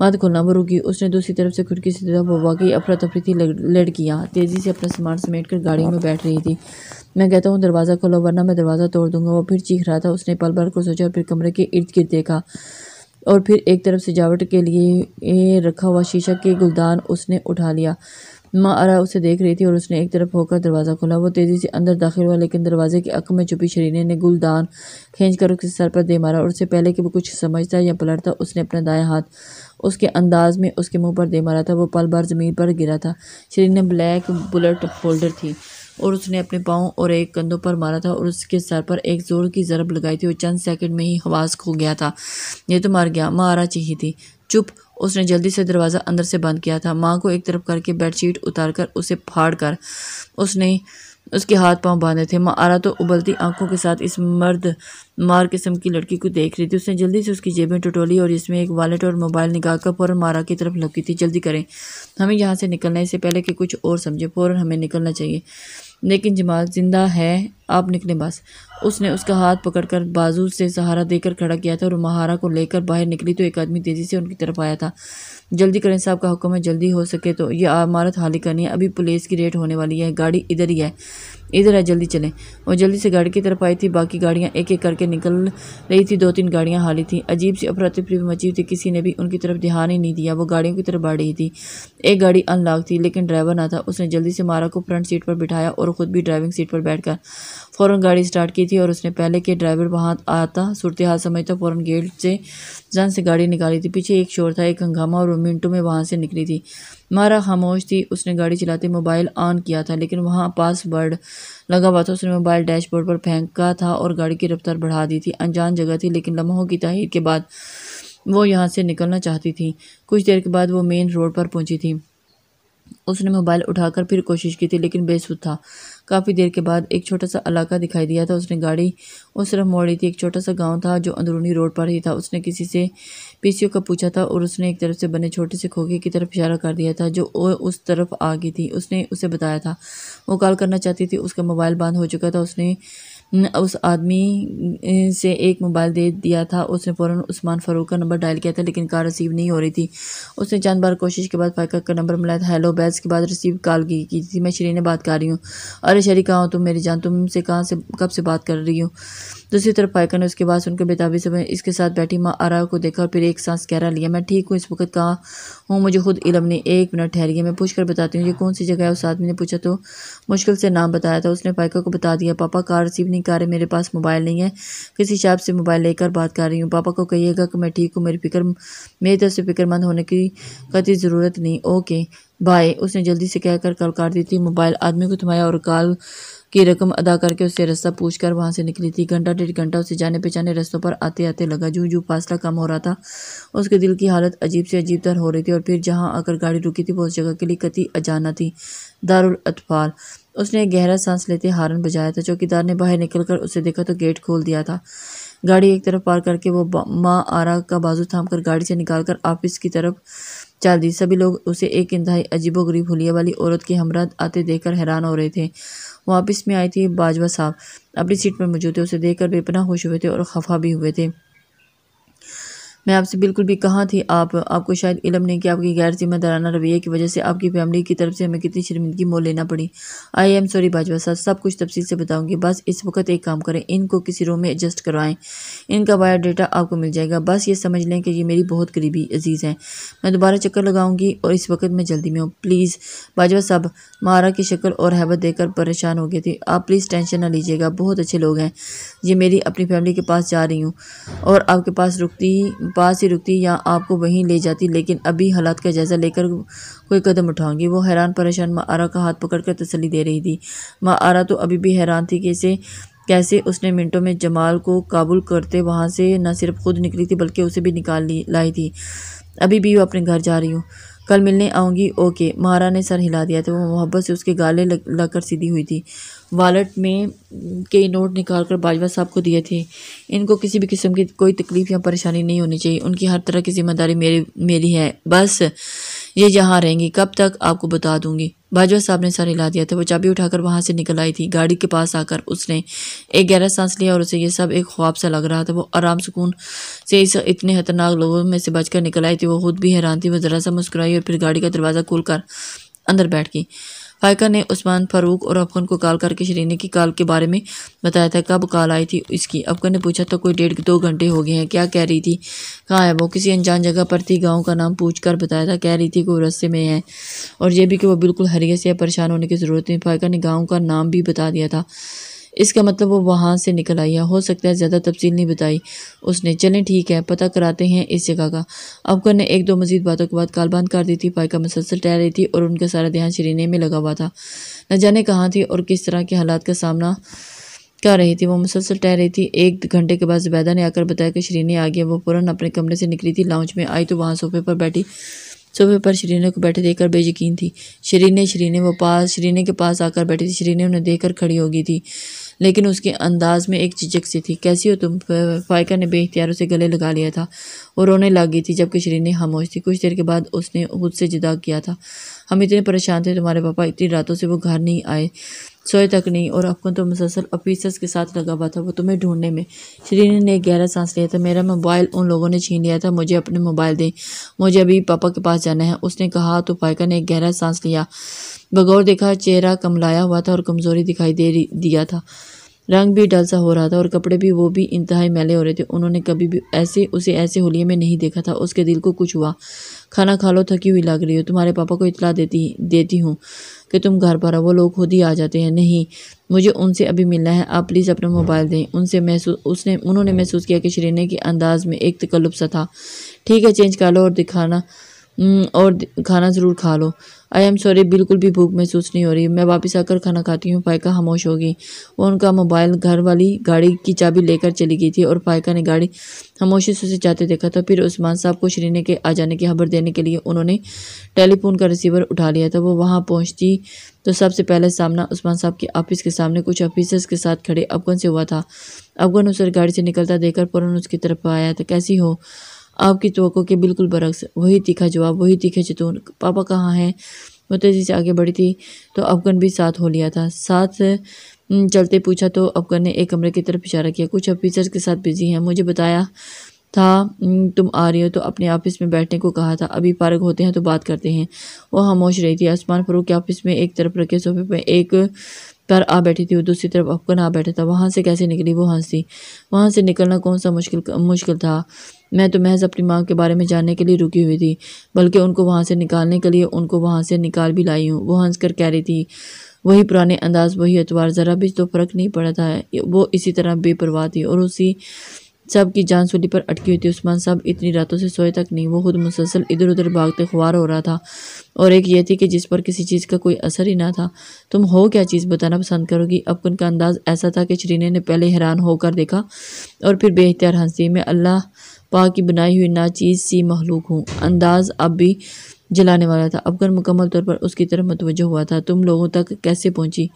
बात खोलना वो रुकी उसने दूसरी तरफ से खिड़की से बबा वाकई अफरा तफरी थी लड़कियाँ तेज़ी से अपना सामान समेट कर गाड़ी में बैठ रही थी मैं कहता हूँ दरवाज़ा खोलो वरना मैं दरवाज़ा तोड़ दूंगा वो फिर चीख रहा था उसने पल भर को सोचा और फिर कमरे के इर्द गिर्द देखा और फिर एक तरफ सजावट के लिए रखा हुआ शीशा के गुलदान उसने उठा लिया माँ आरा उसे देख रही थी और उसने एक तरफ होकर दरवाज़ा खोला वो तेज़ी से अंदर दाखिल हुआ लेकिन दरवाजे के अक में छुपी शरीने ने गुलदान खींच कर उसके सर पर दे मारा और उससे पहले कि वो कुछ समझता या पलटता उसने अपना दाया हाथ उसके अंदाज में उसके मुंह पर दे मारा था वो पल भर ज़मीन पर गिरा था शरीर ने ब्लैक बुलेट होल्डर थी और उसने अपने पाँव और एक कंधों पर मारा था और उसके सर पर एक ज़ोर की ज़रब लगाई थी और चंद सेकंड में ही हवास खो गया था ये तो मर गया मारा चाहिए थी चुप उसने जल्दी से दरवाज़ा अंदर से बंद किया था माँ को एक तरफ करके बेडशीट उतार कर उसे फाड़ कर उसने उसके हाथ पांव बांधे थे आरा तो उबलती आंखों के साथ इस मर्द मार किस्म की लड़की को देख रही थी उसने जल्दी से उसकी जेबें टटोली और इसमें एक वॉलेट और मोबाइल निकाल कर फ़ौरन मारा की तरफ लपकी थी जल्दी करें हमें यहाँ से निकलना है इससे पहले कि कुछ और समझे फ़ौर हमें निकलना चाहिए लेकिन जमाल जिंदा है आप निकले बस उसने उसका हाथ पकड़कर बाजू से सहारा देकर खड़ा किया था और महारा को लेकर बाहर निकली तो एक आदमी तेज़ी से उनकी तरफ आया था जल्दी करें साहब का हुक्म है जल्दी हो सके तो यह इमारत खाली करनी है अभी पुलिस की रेट होने वाली है गाड़ी इधर ही है इधर है जल्दी चलें वो जल्दी से गाड़ी की तरफ आई थी बाकी गाड़ियाँ एक एक करके निकल रही थी दो तीन गाड़ियाँ हाली थी अजीब सी अफरा तफरी मची थी किसी ने भी उनकी तरफ ध्यान ही नहीं दिया वो गाड़ियों की तरफ बढ़ रही थी एक गाड़ी अनलॉक थी लेकिन ड्राइवर ना था उसने जल्दी से मारा को फ्रंट सीट पर बिठाया और ख़ुद भी ड्राइविंग सीट पर बैठकर फ़ौर गाड़ी स्टार्ट की थी और उसने पहले के ड्राइवर वहाँ आता सूरत हाल समझता फ़ौर गेट से जन से गाड़ी निकाली थी पीछे एक शोर था एक हंगामा और मिनटों में वहाँ से निकली थी मारा खामोश थी उसने गाड़ी चलाते मोबाइल ऑन किया था लेकिन वहाँ पासवर्ड लगा हुआ था उसने मोबाइल डैशबोर्ड पर फेंका था और गाड़ी की रफ्तार बढ़ा दी थी अनजान जगह थी लेकिन लम्हों की तहिर के बाद वो यहाँ से निकलना चाहती थी कुछ देर के बाद वो मेन रोड पर पहुँची थी उसने मोबाइल उठाकर फिर कोशिश की थी लेकिन बेसुध था काफ़ी देर के बाद एक छोटा सा इलाका दिखाई दिया था उसने गाड़ी उस तरफ मोड़ी थी एक छोटा सा गांव था जो अंदरूनी रोड पर ही था उसने किसी से पीसीओ का पूछा था और उसने एक तरफ से बने छोटे से खोखे की तरफ इशारा कर दिया था जो उस तरफ आ गई थी उसने उसे बताया था वो कॉल करना चाहती थी उसका मोबाइल बंद हो चुका था उसने उस आदमी से एक मोबाइल दे दिया था उसने फ़ौर उस्मान फ़ारूक का नंबर डायल किया था लेकिन कॉल रिसीव नहीं हो रही थी उसने चंद बार कोशिश के बाद फ़ायका का नंबर मिलाया था हेलो बैस के बाद रिसीव कॉल की, की थी मैं शरीर ने बात कर रही हूँ अरे शरी कहाँ हो तुम मेरी जान तुम से कहाँ से कब से बात कर रही हूँ दूसरी तरफ पायका ने उसके बाद उनके बेताबी से इसके साथ बैठी माँ आरा को देखा और फिर एक सांस गहरा लिया मैं ठीक हूँ इस वक्त कहाँ हूँ मुझे खुद इलम ने एक मिनट ठहरिए मैं पूछ कर बताती हूँ ये कौन सी जगह है उस आदमी ने पूछा तो मुश्किल से नाम बताया था उसने पायका को बता दिया पापा कार रिसीव नहीं कर रहे मेरे पास मोबाइल नहीं है किसी शाप से मोबाइल लेकर बात कर रही हूँ पापा को कहिएगा कि मैं ठीक हूँ मेरी फिक्र मेरी तरफ से फिक्रमंद होने की कति ज़रूरत नहीं ओके बाय उसने जल्दी से कहकर कल काट दी थी मोबाइल आदमी को थमाया और कॉल की रकम अदा करके उससे रास्ता पूछकर वहां से निकली थी घंटा डेढ़ घंटा उसे जाने पहचाने रस्तों पर आते आते लगा जूँ जूँ फासला कम हो रहा था उसके दिल की हालत अजीब से अजीब तर हो रही थी और फिर जहाँ आकर गाड़ी रुकी थी वो उस जगह के लिए कति अजाना थी दारुल अतफाल उसने गहरा सांस लेते हारन बजाया था चौकीदार ने बाहर कर उसे देखा तो गेट खोल दिया था गाड़ी एक तरफ पार करके वो माँ आरा का बाजू थाम कर गाड़ी से निकाल कर ऑफिस की तरफ चल दी सभी लोग उसे एक इंतहाई अजीबो गरीब हुलिया वाली औरत के हमरा आते देखकर हैरान हो रहे थे वापस में आए थे बाजवा साहब अपनी सीट पर मौजूद थे उसे देखकर अपना खुश हुए थे और खफा भी हुए थे मैं आपसे बिल्कुल भी कहाँ थी आप आपको शायद इलम नहीं कि आपकी गैर जिम्मेदाराना रवैये की वजह से आपकी फैमिली की तरफ से हमें कितनी शर्मिंदगी मोल लेना पड़ी आई एम सॉरी बाजवा साहब सब कुछ तफसील से बताऊँगी बस इस वक्त एक काम करें इनको किसी रूम में एडजस्ट करवाएं इनका बायोडाटा आपको मिल जाएगा बस ये समझ लें कि ये मेरी बहुत करीबी अजीज़ हैं मैं दोबारा चक्कर लगाऊंगी और इस वक्त मैं जल्दी में हूँ प्लीज़ बाजवा साहब मारा की शक्ल और हैबत देकर परेशान हो गए थे आप प्लीज़ टेंशन ना लीजिएगा बहुत अच्छे लोग हैं ये मेरी अपनी फैमिली के पास जा रही हूँ और आपके पास रुकती ही पास ही रुकती या आपको वहीं ले जाती लेकिन अभी हालात का जायज़ा लेकर कोई कदम उठाऊंगी वो हैरान परेशान माँ आरा का हाथ पकड़कर तसली दे रही थी माँ आरा तो अभी भी हैरान थी कि इसे कैसे उसने मिनटों में जमाल को काबुल करते वहाँ से न सिर्फ खुद निकली थी बल्कि उसे भी निकाल ली लाई थी अभी भी वो अपने घर जा रही हूँ कल मिलने आऊँगी ओके महारा ने सर हिला दिया था तो वो मोहब्बत से उसके गाले लग लग कर सीधी हुई थी वालेट में कई नोट निकाल कर बाजवा साहब को दिए थे इनको किसी भी किस्म की कोई तकलीफ़ या परेशानी नहीं होनी चाहिए उनकी हर तरह की ज़िम्मेदारी मेरी मेरी है बस ये यहाँ रहेंगी कब तक आपको बता दूँगी बाजवा साहब ने सर हिला दिया था वो चाबी उठाकर वहाँ से निकल आई थी गाड़ी के पास आकर उसने एक गहरा सांस लिया और उसे ये सब एक ख्वाब सा लग रहा था वो आराम सुकून से इस इतने खतरनाक लोगों में से बचकर निकल आई थी वो खुद भी हैरान थी वो ज़रा सा मुस्कुराई और फिर गाड़ी का दरवाज़ा खोल अंदर बैठ गई फायका ने उस्मान फारूक और अफगन को कॉल करके शरीने की कॉल के बारे में बताया था कब कॉल आई थी इसकी अफगन ने पूछा तो कोई डेढ़ दो घंटे हो गए हैं क्या कह रही थी कहाँ है वो किसी अनजान जगह पर थी गाँव का नाम पूछ कर बताया था कह रही थी कि वो रस्ते में है और यह भी कि वो बिल्कुल हरियत से परेशान होने की ज़रूरत नहीं फायका ने गाँव का नाम भी बता दिया था इसका मतलब वो वहाँ से निकल आई है हो सकता है ज़्यादा तफसील नहीं बताई उसने चलें ठीक है पता कराते हैं इस जगह का अफगर ने एक दो मजीद बातों के बाद कालबान कर दी थी पाइका मुसलसल टह रही थी और उनका सारा ध्यान शरीने में लगा हुआ था न जाने कहाँ थी और किस तरह के हालात का सामना कर रही थी वो मुसलसल टह रही थी एक घंटे के बाद जुबैदा ने आकर बताया कि शरीने आ गया वो फ़ौरन अपने कमरे से निकली थी लाउच में आई तो वहाँ सोफे पर बैठी सोफे पर शरीने को बैठे देखकर बेयकीन थी शरीने शरीने वो पास शरीने के पास आकर बैठी थी शरीने उन्हें देखकर खड़ी हो गई थी लेकिन उसके अंदाज में एक झिझक सी थी कैसी हो तुम फायका ने बेख्तियार उसे गले लगा लिया था और रोने गई थी जबकि ने खामोश थी कुछ देर के बाद उसने खुद से जुदा किया था हम इतने परेशान थे तुम्हारे पापा इतनी रातों से वो घर नहीं आए सोए तक नहीं और आपको तो मुसलसल ऑफिसर्स के साथ लगा हुआ था वो तुम्हें ढूंढने में श्रीन ने गहरा सांस लिया था मेरा मोबाइल उन लोगों ने छीन लिया था मुझे अपने मोबाइल दें मुझे अभी पापा के पास जाना है उसने कहा तो फायका ने गहरा सांस लिया बगौर देखा चेहरा कमलाया हुआ था और कमज़ोरी दिखाई दे दिया था रंग भी डल सा हो रहा था और कपड़े भी वो भी इंतहाई मैले हो रहे थे उन्होंने कभी भी ऐसे उसे ऐसे होलिये में नहीं देखा था उसके दिल को कुछ हुआ खाना खा लो थकी हुई लग रही हो तुम्हारे पापा को इतला देती देती हूँ कि तुम घर पर हो वो लोग खुद ही आ जाते हैं नहीं मुझे उनसे अभी मिलना है आप प्लीज़ अपना मोबाइल दें उनसे महसूस उसने उन्होंने महसूस किया कि शरीने के अंदाज़ में एक तकल्लुब सा था ठीक है चेंज कर लो और दिखाना हम्म, और खाना ज़रूर खा लो आई एम सॉरी बिल्कुल भी भूख महसूस नहीं हो रही मैं वापस आकर खाना खाती हूँ फायका खामोश हो गई वो उनका मोबाइल घर वाली गाड़ी की चाबी लेकर चली गई थी और फायका ने गाड़ी खामोशी से उसे जाते देखा था फिर उस्मान साहब को श्रीने के आ जाने की खबर देने के लिए उन्होंने टेलीफोन का रिसीवर उठा लिया था वो वहाँ पहुँचती तो सबसे पहले सामना उस्मान साहब के ऑफिस के सामने कुछ ऑफिसर्स के साथ खड़े अफगन से हुआ था अफगन उसे गाड़ी से निकलता देखकर फ़ौरन उसकी तरफ आया था कैसी हो आपकी तो के बिल्कुल बरक्स वही तीखा जवाब वही तीखे जतून पापा कहाँ हैं वो तेज़ी से आगे बढ़ी थी तो अफगन भी साथ हो लिया था साथ हम्म, चलते पूछा तो अफगन ने एक कमरे की तरफ इशारा किया कुछ ऑफिसर्स के साथ बिजी हैं मुझे बताया था हम्म, तुम आ रही हो तो अपने ऑफिस में बैठने को कहा था अभी पार्क होते हैं तो बात करते हैं वो खामोश रही थी आसमान फरूक के ऑफिस में एक तरफ रखे सोफे पर एक पर आ बैठी थी और दूसरी तरफ अफगन आ बैठा था वहाँ से कैसे निकली वो हंसी वहाँ से निकलना कौन सा मुश्किल मुश्किल था मैं तो महज अपनी माँ के बारे में जानने के लिए रुकी हुई थी बल्कि उनको वहाँ से निकालने के लिए उनको वहाँ से निकाल भी लाई हूँ वो हंस कर कह रही थी वही पुराने अंदाज वही अतवार ज़रा भी तो फ़र्क नहीं पड़ा था वो इसी तरह बेपरवाह थी और उसी सब की जान सूली पर अटकी हुई थी उस्मान साहब इतनी रातों से सोए तक नहीं वो खुद मुसलसल इधर उधर भागते ख्वार हो रहा था और एक ये थी कि जिस पर किसी चीज़ का कोई असर ही ना था तुम हो क्या चीज़ बताना पसंद करोगी अब उनका अंदाज़ ऐसा था कि शरीने ने पहले हैरान होकर देखा और फिर बेहतियार हंसी मैं अल्लाह पाक की बनाई हुई नाचीज़ सी महलूक हूँ अंदाज़ अब भी जलाने वाला था अफगर मुकम्मल तौर पर उसकी तरफ मतवजह हुआ था तुम लोगों तक कैसे पहुँची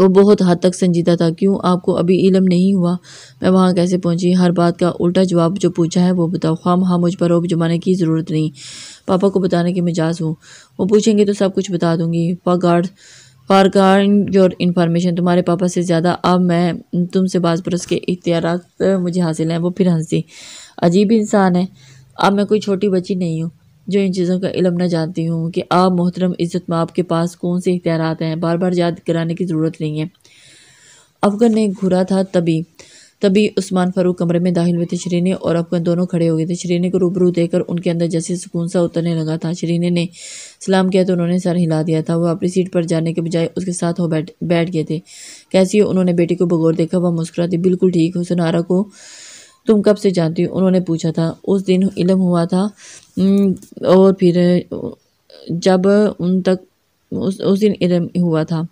वो बहुत हद तक संजीदा था क्यों आपको अभी इलम नहीं हुआ मैं वहाँ कैसे पहुँची हर बात का उल्टा जवाब जो पूछा है वो बताओ खाम हाँ मुझ पर रोब जमाने की ज़रूरत नहीं पापा को बताने के मिजाज हूँ वो पूछेंगे तो सब कुछ बता दूँगी पा गार्ड फ़ार योर इन्फॉर्मेशन तुम्हारे पापा से ज़्यादा अब मैं तुमसे बाजपरस के इख्तियार मुझे हासिल हैं वो फिर हंस दी अजीब इंसान है अब मैं कोई छोटी बच्ची नहीं हूँ जो इन चीज़ों का इलम न जानती हूँ कि आप मोहतरम इज़्ज़त माँ आपके पास कौन से इख्तियार हैं बार बार याद कराने की ज़रूरत नहीं है अफगर ने घूरा था तभी तभी उस्मान फ़ारूक कमरे में दाखिल हुए थे शरीने और अफगन दोनों खड़े हो गए थे शरीने को रूबरू देकर उनके अंदर जैसे सुकून सा उतरने लगा था शरीने ने सलाम किया तो उन्होंने सर हिला दिया था वह अपनी सीट पर जाने के बजाय उसके साथ हो बैठ बैठ गए थे कैसी हो उन्होंने बेटी को बगौर देखा वह मुस्कुरा दी बिल्कुल ठीक हो सुनारा को तुम कब से जानती हो उन्होंने पूछा था उस दिन इलम हुआ था और फिर जब उन तक उस उस दिन इलम हुआ था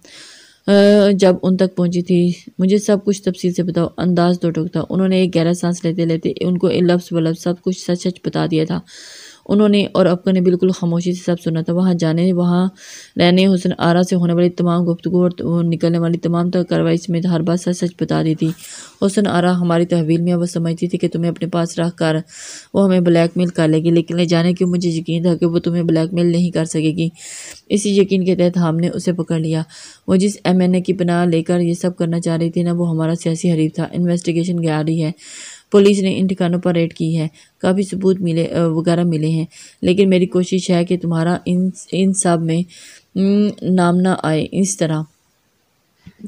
जब उन तक पहुंची थी मुझे सब कुछ तफसील से बताओ अंदाज दो टुक था उन्होंने एक गहरा सांस लेते लेते उनको लफ्स व लफ्स सब कुछ सच सच बता दिया था उन्होंने और अबका ने बिल्कुल खामोशी से सब सुना था वहाँ जाने वहाँ रहने हुसन आरा से होने वाली तमाम गुफ्तु और तो निकलने वाली तमाम तक तो कार्रवाई समेत हर बात सच सच बता दी थी हुसन आरा हमारी तहवील में वह समझती थी कि तुम्हें अपने पास रख कर वो हमें ब्लैक मेल कर लेगी लेकिन ले जाने की मुझे यकीन था कि वो तुम्हें ब्लैक मेल नहीं कर सकेगी इसी यकीन के तहत हमने उसे पकड़ लिया वो जिस एम एन ए की पनाह लेकर यह सब करना चाह रही थी ना वो हमारा सियासी हरीफ था इन्वेस्टिगेशन गया रही है पुलिस ने इन ठिकानों पर रेड की है काफ़ी सबूत मिले वगैरह मिले हैं लेकिन मेरी कोशिश है कि तुम्हारा इन इन सब में नाम ना आए इस तरह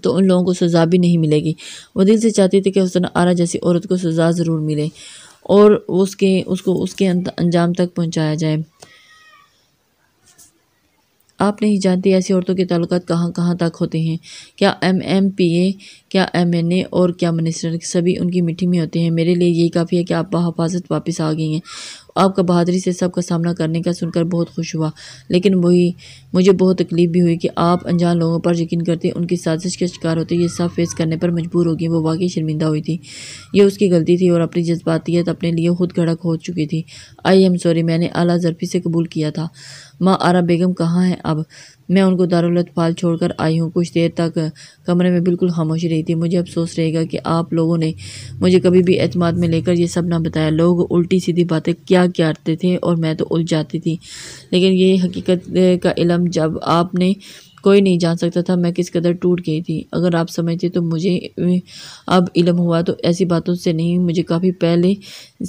तो उन लोगों को सज़ा भी नहीं मिलेगी वो दिल से चाहती थी कि तरह आरा जैसी औरत को सज़ा ज़रूर मिले और उसके उसको उसके अंजाम तक पहुँचाया जाए आप नहीं जानते ऐसी औरतों के ताल्लुक कहाँ कहाँ तक होते हैं क्या एम एम पी ए क्या एम एन ए और क्या मिनिस्टर सभी उनकी मिट्टी में होते हैं मेरे लिए यही काफ़ी है कि आप बहाफाजत वापस आ गई हैं आपका बहादरी से सबका सामना करने का सुनकर बहुत खुश हुआ लेकिन वही मुझे बहुत तकलीफ भी हुई कि आप अनजान लोगों पर यकीन करते उनकी साजिश के शिकार होते ये सब फेस करने पर मजबूर होगी वो वाकई शर्मिंदा हुई थी ये उसकी गलती थी और अपनी जज्बातियत अपने लिए खुद गड़क हो चुकी थी आई एम सॉरी मैंने अला जरफी से कबूल किया था माँ आरा बेगम कहाँ हैं अब मैं उनको दारुलतफाल छोड़कर आई हूँ कुछ देर तक कमरे में बिल्कुल खामोशी रही थी मुझे अफसोस रहेगा कि आप लोगों ने मुझे कभी भी अतमाद में लेकर ये सब ना बताया लोग उल्टी सीधी बातें क्या क्या करते थे और मैं तो उलझ जाती थी लेकिन ये हकीकत का इलम जब आपने कोई नहीं जान सकता था मैं किस कदर टूट गई थी अगर आप समझते तो मुझे अब इलम हुआ तो ऐसी बातों से नहीं मुझे काफ़ी पहले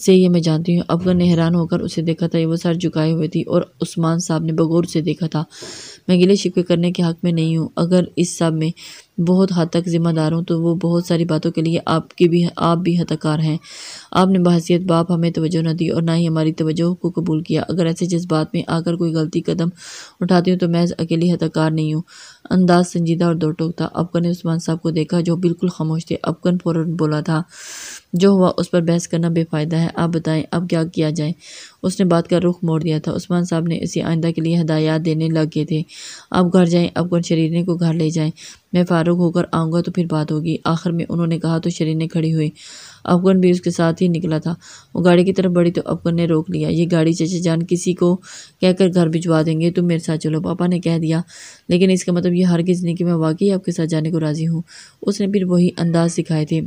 से ये मैं जानती हूँ अफगर ने हैरान होकर उसे देखा था वो सर झुकाए हुए थी और उस्मान साहब ने बगौर से देखा था मैं गिले शिकवे करने के हक़ में नहीं हूँ अगर इस सब में बहुत हद तक ज़िम्मेदार हूँ तो वो बहुत सारी बातों के लिए आपके भी आप भी हतकार हैं आपने बहसीत बाप हमें तोज्जो न दी और ना ही हमारी तोज्जो को कबूल किया अगर ऐसे जज्बात में आकर कोई गलती कदम उठाती हूँ तो मैं अकेली हतकार नहीं हूँ अंदाज संजीदा और दो टोक था अफगन ने उस्मान साहब को देखा जो बिल्कुल खामोश थे अफगन फ़ौर बोला था जो हुआ उस पर बहस करना बेफ़ायदा है आप बताएं अब क्या किया जाए उसने बात का रुख मोड़ दिया था उस्मान साहब ने इसे आइंदा के लिए हदायत देने लग गए थे आप घर जाएं अब कौन शरीने को घर ले जाएं मैं फारूक होकर आऊँगा तो फिर बात होगी आखिर में उन्होंने कहा तो शरीने खड़ी हुई अफगन भी उसके साथ ही निकला था वो गाड़ी की तरफ बढ़ी तो अफगन ने रोक लिया ये गाड़ी चचे जान किसी को कहकर घर भिजवा देंगे तुम मेरे साथ चलो पापा ने कह दिया लेकिन इसका मतलब यह हरगिज़ नहीं कि मैं वाकई आपके साथ जाने को राज़ी हूँ उसने फिर वही अंदाज सिखाए थे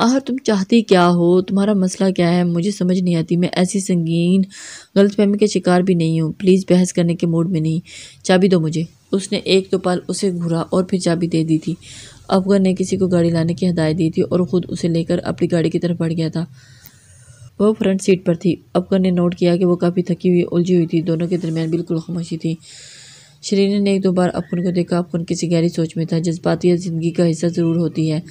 आह तुम चाहती क्या हो तुम्हारा मसला क्या है मुझे समझ नहीं आती मैं ऐसी संगीन गलतफहमी के शिकार भी नहीं हूँ प्लीज़ बहस करने के मूड में नहीं चाबी दो मुझे उसने एक तो पाल उसे घूरा और फिर चाबी दे दी थी अफगर ने किसी को गाड़ी लाने की हदायत दी थी और ख़ुद उसे लेकर अपनी गाड़ी की तरफ बढ़ गया था वह फ्रंट सीट पर थी अफगर ने नोट किया कि वह काफ़ी थकी हुई उलझी हुई थी दोनों के दरमियान बिल्कुल खामोशी थी शरीन ने एक दो बार अपन को देखा अपन किसी गहरी सोच में था जज्बातियत ज़िंदगी का हिस्सा ज़रूर होती है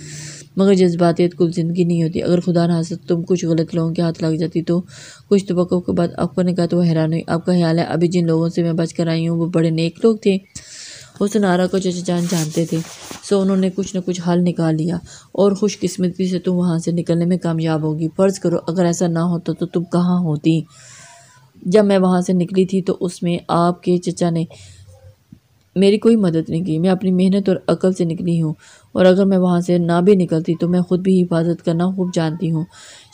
मगर जज्बातियत तो कुल ज़िंदगी नहीं होती अगर खुदा नासत तुम कुछ गलत लोगों के हाथ लग जाती तो कुछ तो के बाद अपन ने कहा तो वह हैरान हुई आपका ख्याल है अभी जिन लोगों से मैं बच कर आई हूँ वो बड़े नेक लोग थे उस नारा को चचा जान जानते थे सो उन्होंने कुछ न कुछ हल निकाल लिया और खुशकस्मती से तुम वहाँ से निकलने में कामयाब होगी फ़र्ज़ करो अगर ऐसा ना होता तो तुम कहाँ होती जब मैं वहाँ से निकली थी तो उसमें आपके चचा ने मेरी कोई मदद नहीं की मैं अपनी मेहनत और अकल से निकली हूँ और अगर मैं वहाँ से ना भी निकलती तो मैं ख़ुद भी हिफाजत करना खूब जानती हूँ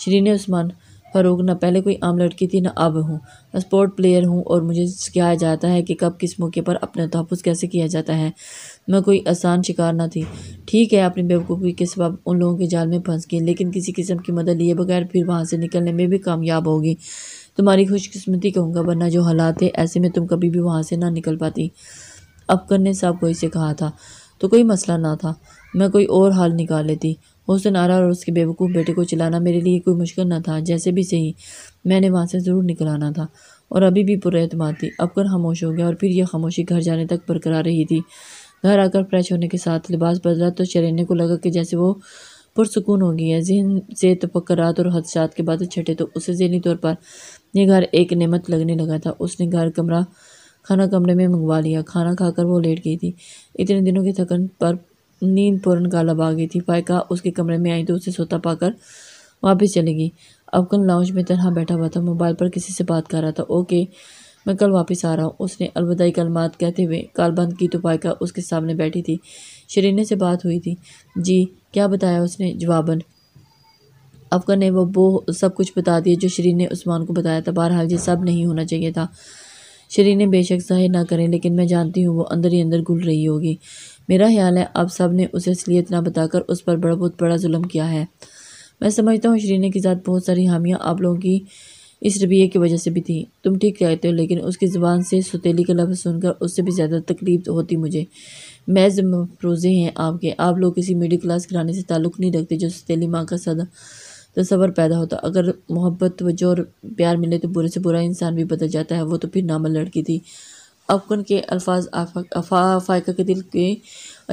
शरीन उस्मान फ़रूक ना पहले कोई आम लड़की थी ना अब हूँ स्पोर्ट प्लेयर हूँ और मुझे सिखाया जाता है कि कब किस मौके पर अपना तहफ़ कैसे किया जाता है मैं कोई आसान शिकार ना थी ठीक है अपनी बेवकूफ़ी के सबब उन लोगों के जाल में फंस गई लेकिन किसी किस्म की मदद लिए बगैर फिर वहाँ से निकलने में भी कामयाब होगी तुम्हारी खुशकस्मती कहूँगा वरना जो हालात है ऐसे में तुम कभी भी वहाँ से ना निकल पाती अबकर ने साहब को इसे कहा था तो कोई मसला ना था मैं कोई और हाल निकाल लेती हुसन नारा और उसके बेवकूफ़ बेटे को चलाना मेरे लिए कोई मुश्किल ना था जैसे भी सही मैंने वहाँ से ज़रूर निकलाना था और अभी भी पुरतमाद थी अबकर खामोश हो गया और फिर यह खामोशी घर जाने तक बरकरार रही थी घर आकर फ्रेश होने के साथ लिबास बदला तो चलेने को लगा कि जैसे वो पुरसकून हो गई है जहन से तफक्रात और हदसात के बाद छटे तो उसे जहनी तौर पर यह घर एक नमत लगने लगा था उसने घर कमरा खाना कमरे में मंगवा लिया खाना खाकर वो लेट गई थी इतने दिनों की थकन पर नींद पूर्ण गालब आ गई थी फायका उसके कमरे में आई तो उसे सोता पाकर वापस चली गई अफगन लाउंज में तरह बैठा हुआ था मोबाइल पर किसी से बात कर रहा था ओके मैं कल वापस आ रहा हूँ उसने अलविदाई कलमात कहते हुए बंद की तो फायका उसके सामने बैठी थी शरीने से बात हुई थी जी क्या बताया उसने जवाबन अफगन ने वो वो सब कुछ बता दिया जो शरीन ने उस्मान को बताया था बहरहाल ये सब नहीं होना चाहिए था शरीर ने बेशक जाहिर ना करें लेकिन मैं जानती हूँ वो अंदर ही अंदर घुल रही होगी मेरा ख्याल है आप सब ने उसे इसलिए इतना बताकर उस पर बड़ा बहुत बड़ा जुल्म किया है मैं समझता हूँ शरीने के साथ बहुत सारी हामियाँ आप लोगों की इस रवैये की वजह से भी थी तुम ठीक कहते हो लेकिन उसकी ज़ुबान से सतीली का लफ्ज़ सुनकर उससे भी ज़्यादा तकलीफ होती मुझे मैं मफरूज़े हैं आपके आप लोग किसी मिडिल क्लास घराने से ताल्लुक़ नहीं रखते जो सतीली माँ का सदा तस्वर पैदा होता अगर मोहब्बत वजह और प्यार मिले तो बुरे से बुरा इंसान भी बदल जाता है वो तो फिर नामल लड़की थी अफगन के अल्फाज अफा अफायका के दिल के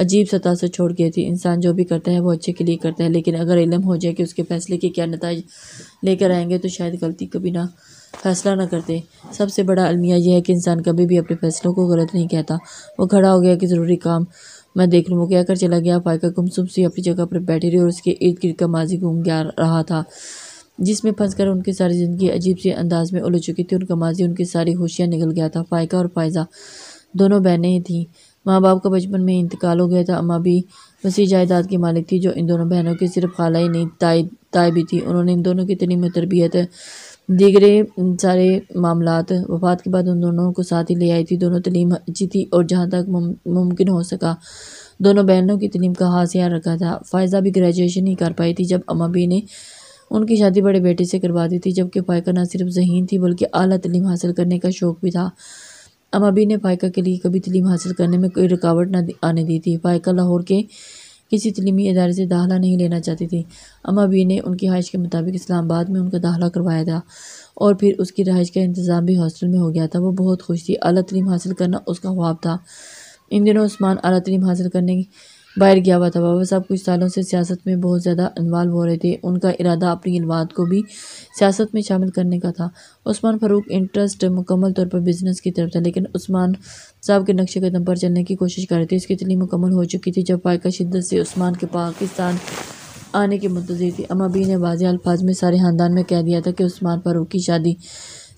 अजीब सतह से छोड़ गए थे इंसान जो भी करता है वो अच्छे के लिए करता है लेकिन अगर इलम हो जाए कि उसके फैसले के क्या नतज लेकर आएंगे तो शायद गलती कभी ना फैसला ना करते सबसे बड़ा अलमिया यह है कि इंसान कभी भी अपने फैसलों को गलत नहीं कहता वो खड़ा हो गया कि ज़रूरी काम मैं देख लूँ वो क्या कर चला गया फायका गुमसुम सी अपनी जगह पर बैठी रही और उसके इर्द गिर्द का माजी घूम गया रहा था जिसमें फंसकर उनकी सारी ज़िंदगी अजीब से अंदाज में उलझ चुकी थी उनका माजी उनकी सारी होशियाँ निकल गया था फायका और फायजा दोनों बहनें ही थीं माँ बाप का बचपन में इंतकाल हो गया था अम्मा भी वसी जायदाद की मालिक थी जो इन दोनों बहनों की सिर्फ खाला ही नहीं ताई ताई भी थी उन्होंने इन दोनों की इतनी तरबियत दीगरे सारे मामला वफात के बाद उन दोनों को साथ ही ले आई थी दोनों तलीम अच्छी थी और जहाँ तक मुमकिन हो सका दोनों बहनों की तलीम का यहाँ रखा था फ़ायज़ा भी ग्रेजुएशन ही कर पाई थी जब भी ने उनकी शादी बड़े बेटे से करवा दी थी जबकि फ़ायका ना सिर्फ जहीन थी बल्कि अली तलीम हासिल करने का शौक़ भी था अमाबी ने फ़ायका के लिए कभी तलीम हासिल करने में कोई रुकावट ना आने दी थी फ़ायका लाहौर के किसी तलीमी इदारे से दाखिला नहीं लेना चाहती थी अम्मा बी ने उनकी ख्वाहिश के मुताबिक इस्लामाबाद में उनका दाखिला करवाया था और फिर उसकी रहाइश का इंतज़ाम भी हॉस्टल में हो गया था वो बहुत खुश थी अली तलीम हासिल करना उसका ख्वाब था इन दिनों उस्मान अली तलीम हासिल करने बाहर गया हुआ था बाबा साहब कुछ सालों से सियासत में बहुत ज़्यादा इन्वाल्व हो रहे थे उनका इरादा अपनी इलवाद को भी सियासत में शामिल करने का था उस्मान फ़ारूक इंटरेस्ट मुकम्मल तौर पर बिज़नेस की तरफ था लेकिन उस्मान साहब के नक्शे कदम पर चलने की कोशिश कर रहे थे इसकी तली मुकम्मल हो चुकी थी जब पाइका शिद्दत से उस्मान के पाकिस्तान आने की मुंतजर थी अमा बी ने वाज अल्फाज में सारे ख़ानदान में कह दिया था कि उस्मान फारूक की शादी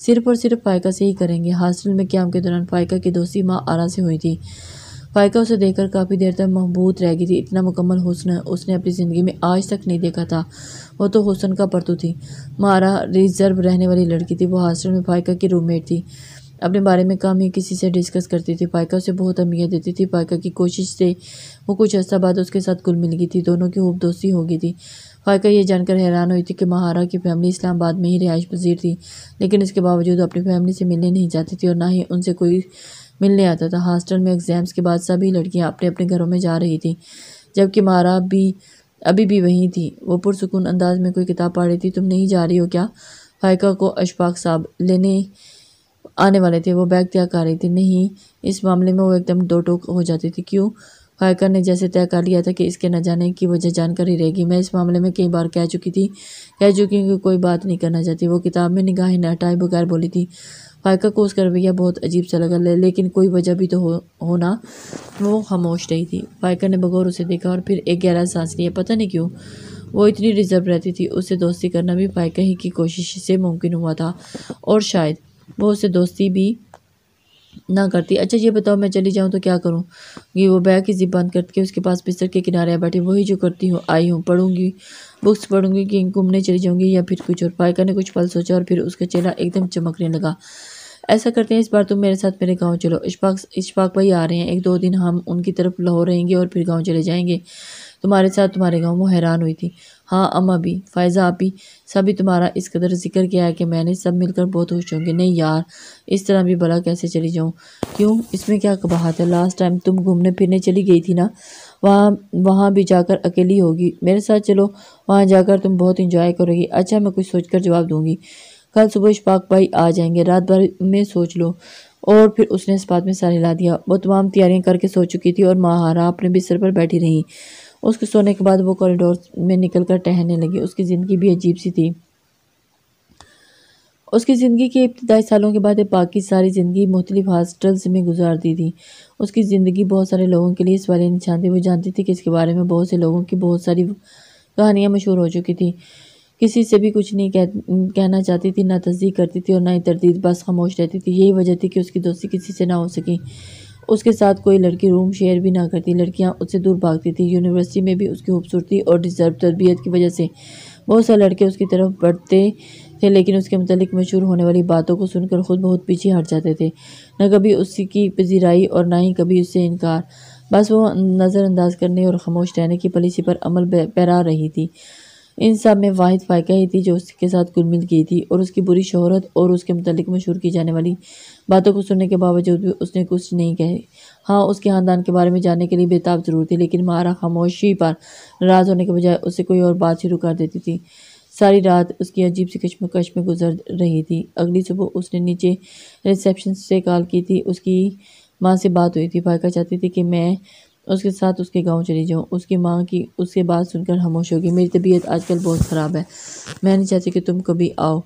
सिर्फ और सिर्फ पाइका से ही करेंगे हॉस्टल में क्याम के दौरान पाइका की दोस्ती माँ आरा से हुई थी फायका उसे देखकर काफ़ी देर तक महबूत रह गई थी इतना मुकम्मल हुसन उसने अपनी ज़िंदगी में आज तक नहीं देखा था वो तो हुसन का परतू थी मारा रिजर्व रहने वाली लड़की थी वो हॉस्टल में फायका की रूममेट थी अपने बारे में कम ही किसी से डिस्कस करती थी पायका उसे बहुत अहमियत देती थी पायका की कोशिश से वो कुछ अर्सा बाद उसके साथ गुल मिल गई थी दोनों की खूब दोस्ती हो गई थी फायका ये जानकर हैरान हुई थी कि महारा की फैमिली इस्लामाबाद में ही रिहाइश पजीर थी लेकिन इसके बावजूद अपनी फैमिली से मिलने नहीं जाती थी और ना ही उनसे कोई मिलने आता था हॉस्टल में एग्ज़ाम्स के बाद सभी लड़कियाँ अपने अपने घरों में जा रही थी जबकि महारा भी अभी भी वहीं थी वो पुरसकून अंदाज में कोई किताब पढ़ रही थी तुम नहीं जा रही हो क्या फायका को अशफाक साहब लेने आने वाले थे वो बैग तय कर रही थी नहीं इस मामले में वो एकदम दो टोक हो जाती थी क्यों फायकर ने जैसे तय कर लिया था कि इसके न जाने की वजह जानकारी रहेगी मैं इस मामले में कई बार कह चुकी थी कह चुकी हूँ कि कोई बात नहीं करना चाहती वो किताब में निगाहें न हटाए बगैर बोली थी फायका को उसका रवैया बहुत अजीब सा लगा ले, लेकिन कोई वजह भी तो हो होना वो खामोश रही थी फायका ने बगौर उसे देखा और फिर एक गहरा सांस लिया पता नहीं क्यों वो इतनी रिजर्व रहती थी उससे दोस्ती करना भी फायका ही की कोशिश से मुमकिन हुआ था और शायद बहुत से दोस्ती भी ना करती अच्छा ये बताओ मैं चली जाऊँ तो क्या करूँ कि वो बैग की जिप बंद करके उसके पास बिस्तर के किनारे बैठी वही जो करती हूँ आई हूँ पढ़ूँगी बुक्स पढ़ूँगी कि घूमने चली जाऊँगी या फिर कुछ और पायका ने कुछ पल सोचा और फिर उसका चेहरा एकदम चमकने लगा ऐसा करते हैं इस बार तुम मेरे साथ मेरे गांव चलो इशफाक इशफाक भाई आ रहे हैं एक दो दिन हम उनकी तरफ लाहौर रहेंगे और फिर गांव चले जाएंगे तुम्हारे साथ तुम्हारे गाँव वो हैरान हुई थी हाँ अम्मा भी फ़ायज़ा आप ही सभी तुम्हारा इस कदर जिक्र किया है कि मैंने सब मिलकर बहुत खुश होंगे नहीं यार इस तरह भी भला कैसे चली जाऊँ क्यों इसमें क्या कबाहत है लास्ट टाइम तुम घूमने फिरने चली गई थी ना वहाँ वहाँ भी जाकर अकेली होगी मेरे साथ चलो वहाँ जाकर तुम बहुत इंजॉय करोगी अच्छा मैं कुछ सोचकर जवाब दूँगी कल सुबह इशफाक भाई आ जाएंगे रात भर में सोच लो और फिर उसने इस बात में सर हिला दिया वो तमाम तैयारियाँ करके सो चुकी थी और महारा अपने बिस्तर पर बैठी रही उसके सोने के बाद वो कॉरिडोर में निकल कर टहलने लगी उसकी ज़िंदगी भी अजीब सी थी उसकी ज़िंदगी के इब्तदाई सालों के बाद बाकी सारी ज़िंदगी मुख्तलिफ हॉस्टल्स में गुजार दी थी उसकी ज़िंदगी बहुत सारे लोगों के लिए इस वाले निशान थी वो जानती थी कि इसके बारे में बहुत से लोगों की बहुत सारी कहानियाँ मशहूर हो चुकी थी किसी से भी कुछ नहीं कह, कहना चाहती थी ना तस्दीक करती थी और ना ही तरदीद बस खामोश रहती थी यही वजह थी कि उसकी दोस्ती किसी से ना हो सकी उसके साथ कोई लड़की रूम शेयर भी ना करती लड़कियां उससे दूर भागती थी यूनिवर्सिटी में भी उसकी खूबसूरती और डिजर्व तरबियत की वजह से बहुत सारे लड़के उसकी तरफ बढ़ते थे लेकिन उसके मतलब मशहूर होने वाली बातों को सुनकर ख़ुद बहुत पीछे हट जाते थे न कभी उसकी पजीराई और ना ही कभी उससे इनकार बस वो नज़रअंदाज करने और खामोश रहने की पॉलिसी पर अमल पैरा रही थी इन सब में वाहिद फ़ायका ही थी जो उसके साथ गुलमिल की थी और उसकी बुरी शहरत और उसके मतलब मशहूर की जाने वाली बातों को सुनने के बावजूद भी उसने कुछ नहीं कहे हाँ उसके ख़ानदान के बारे में जानने के लिए बेताब ज़रूर थी लेकिन मारा खामोशी पर नाराज़ होने के बजाय उसे कोई और बात शुरू कर देती थी सारी रात उसकी अजीब सी कश्मकश में गुजर रही थी अगली सुबह उसने नीचे रिसेप्शन से कॉल की थी उसकी माँ से बात हुई थी फायका चाहती थी कि मैं उसके साथ उसके गांव चली जाऊँ उसकी माँ की उसके बात सुनकर खामोश होगी मेरी तबीयत आजकल बहुत ख़राब है मैं नहीं चाहती कि तुम कभी आओ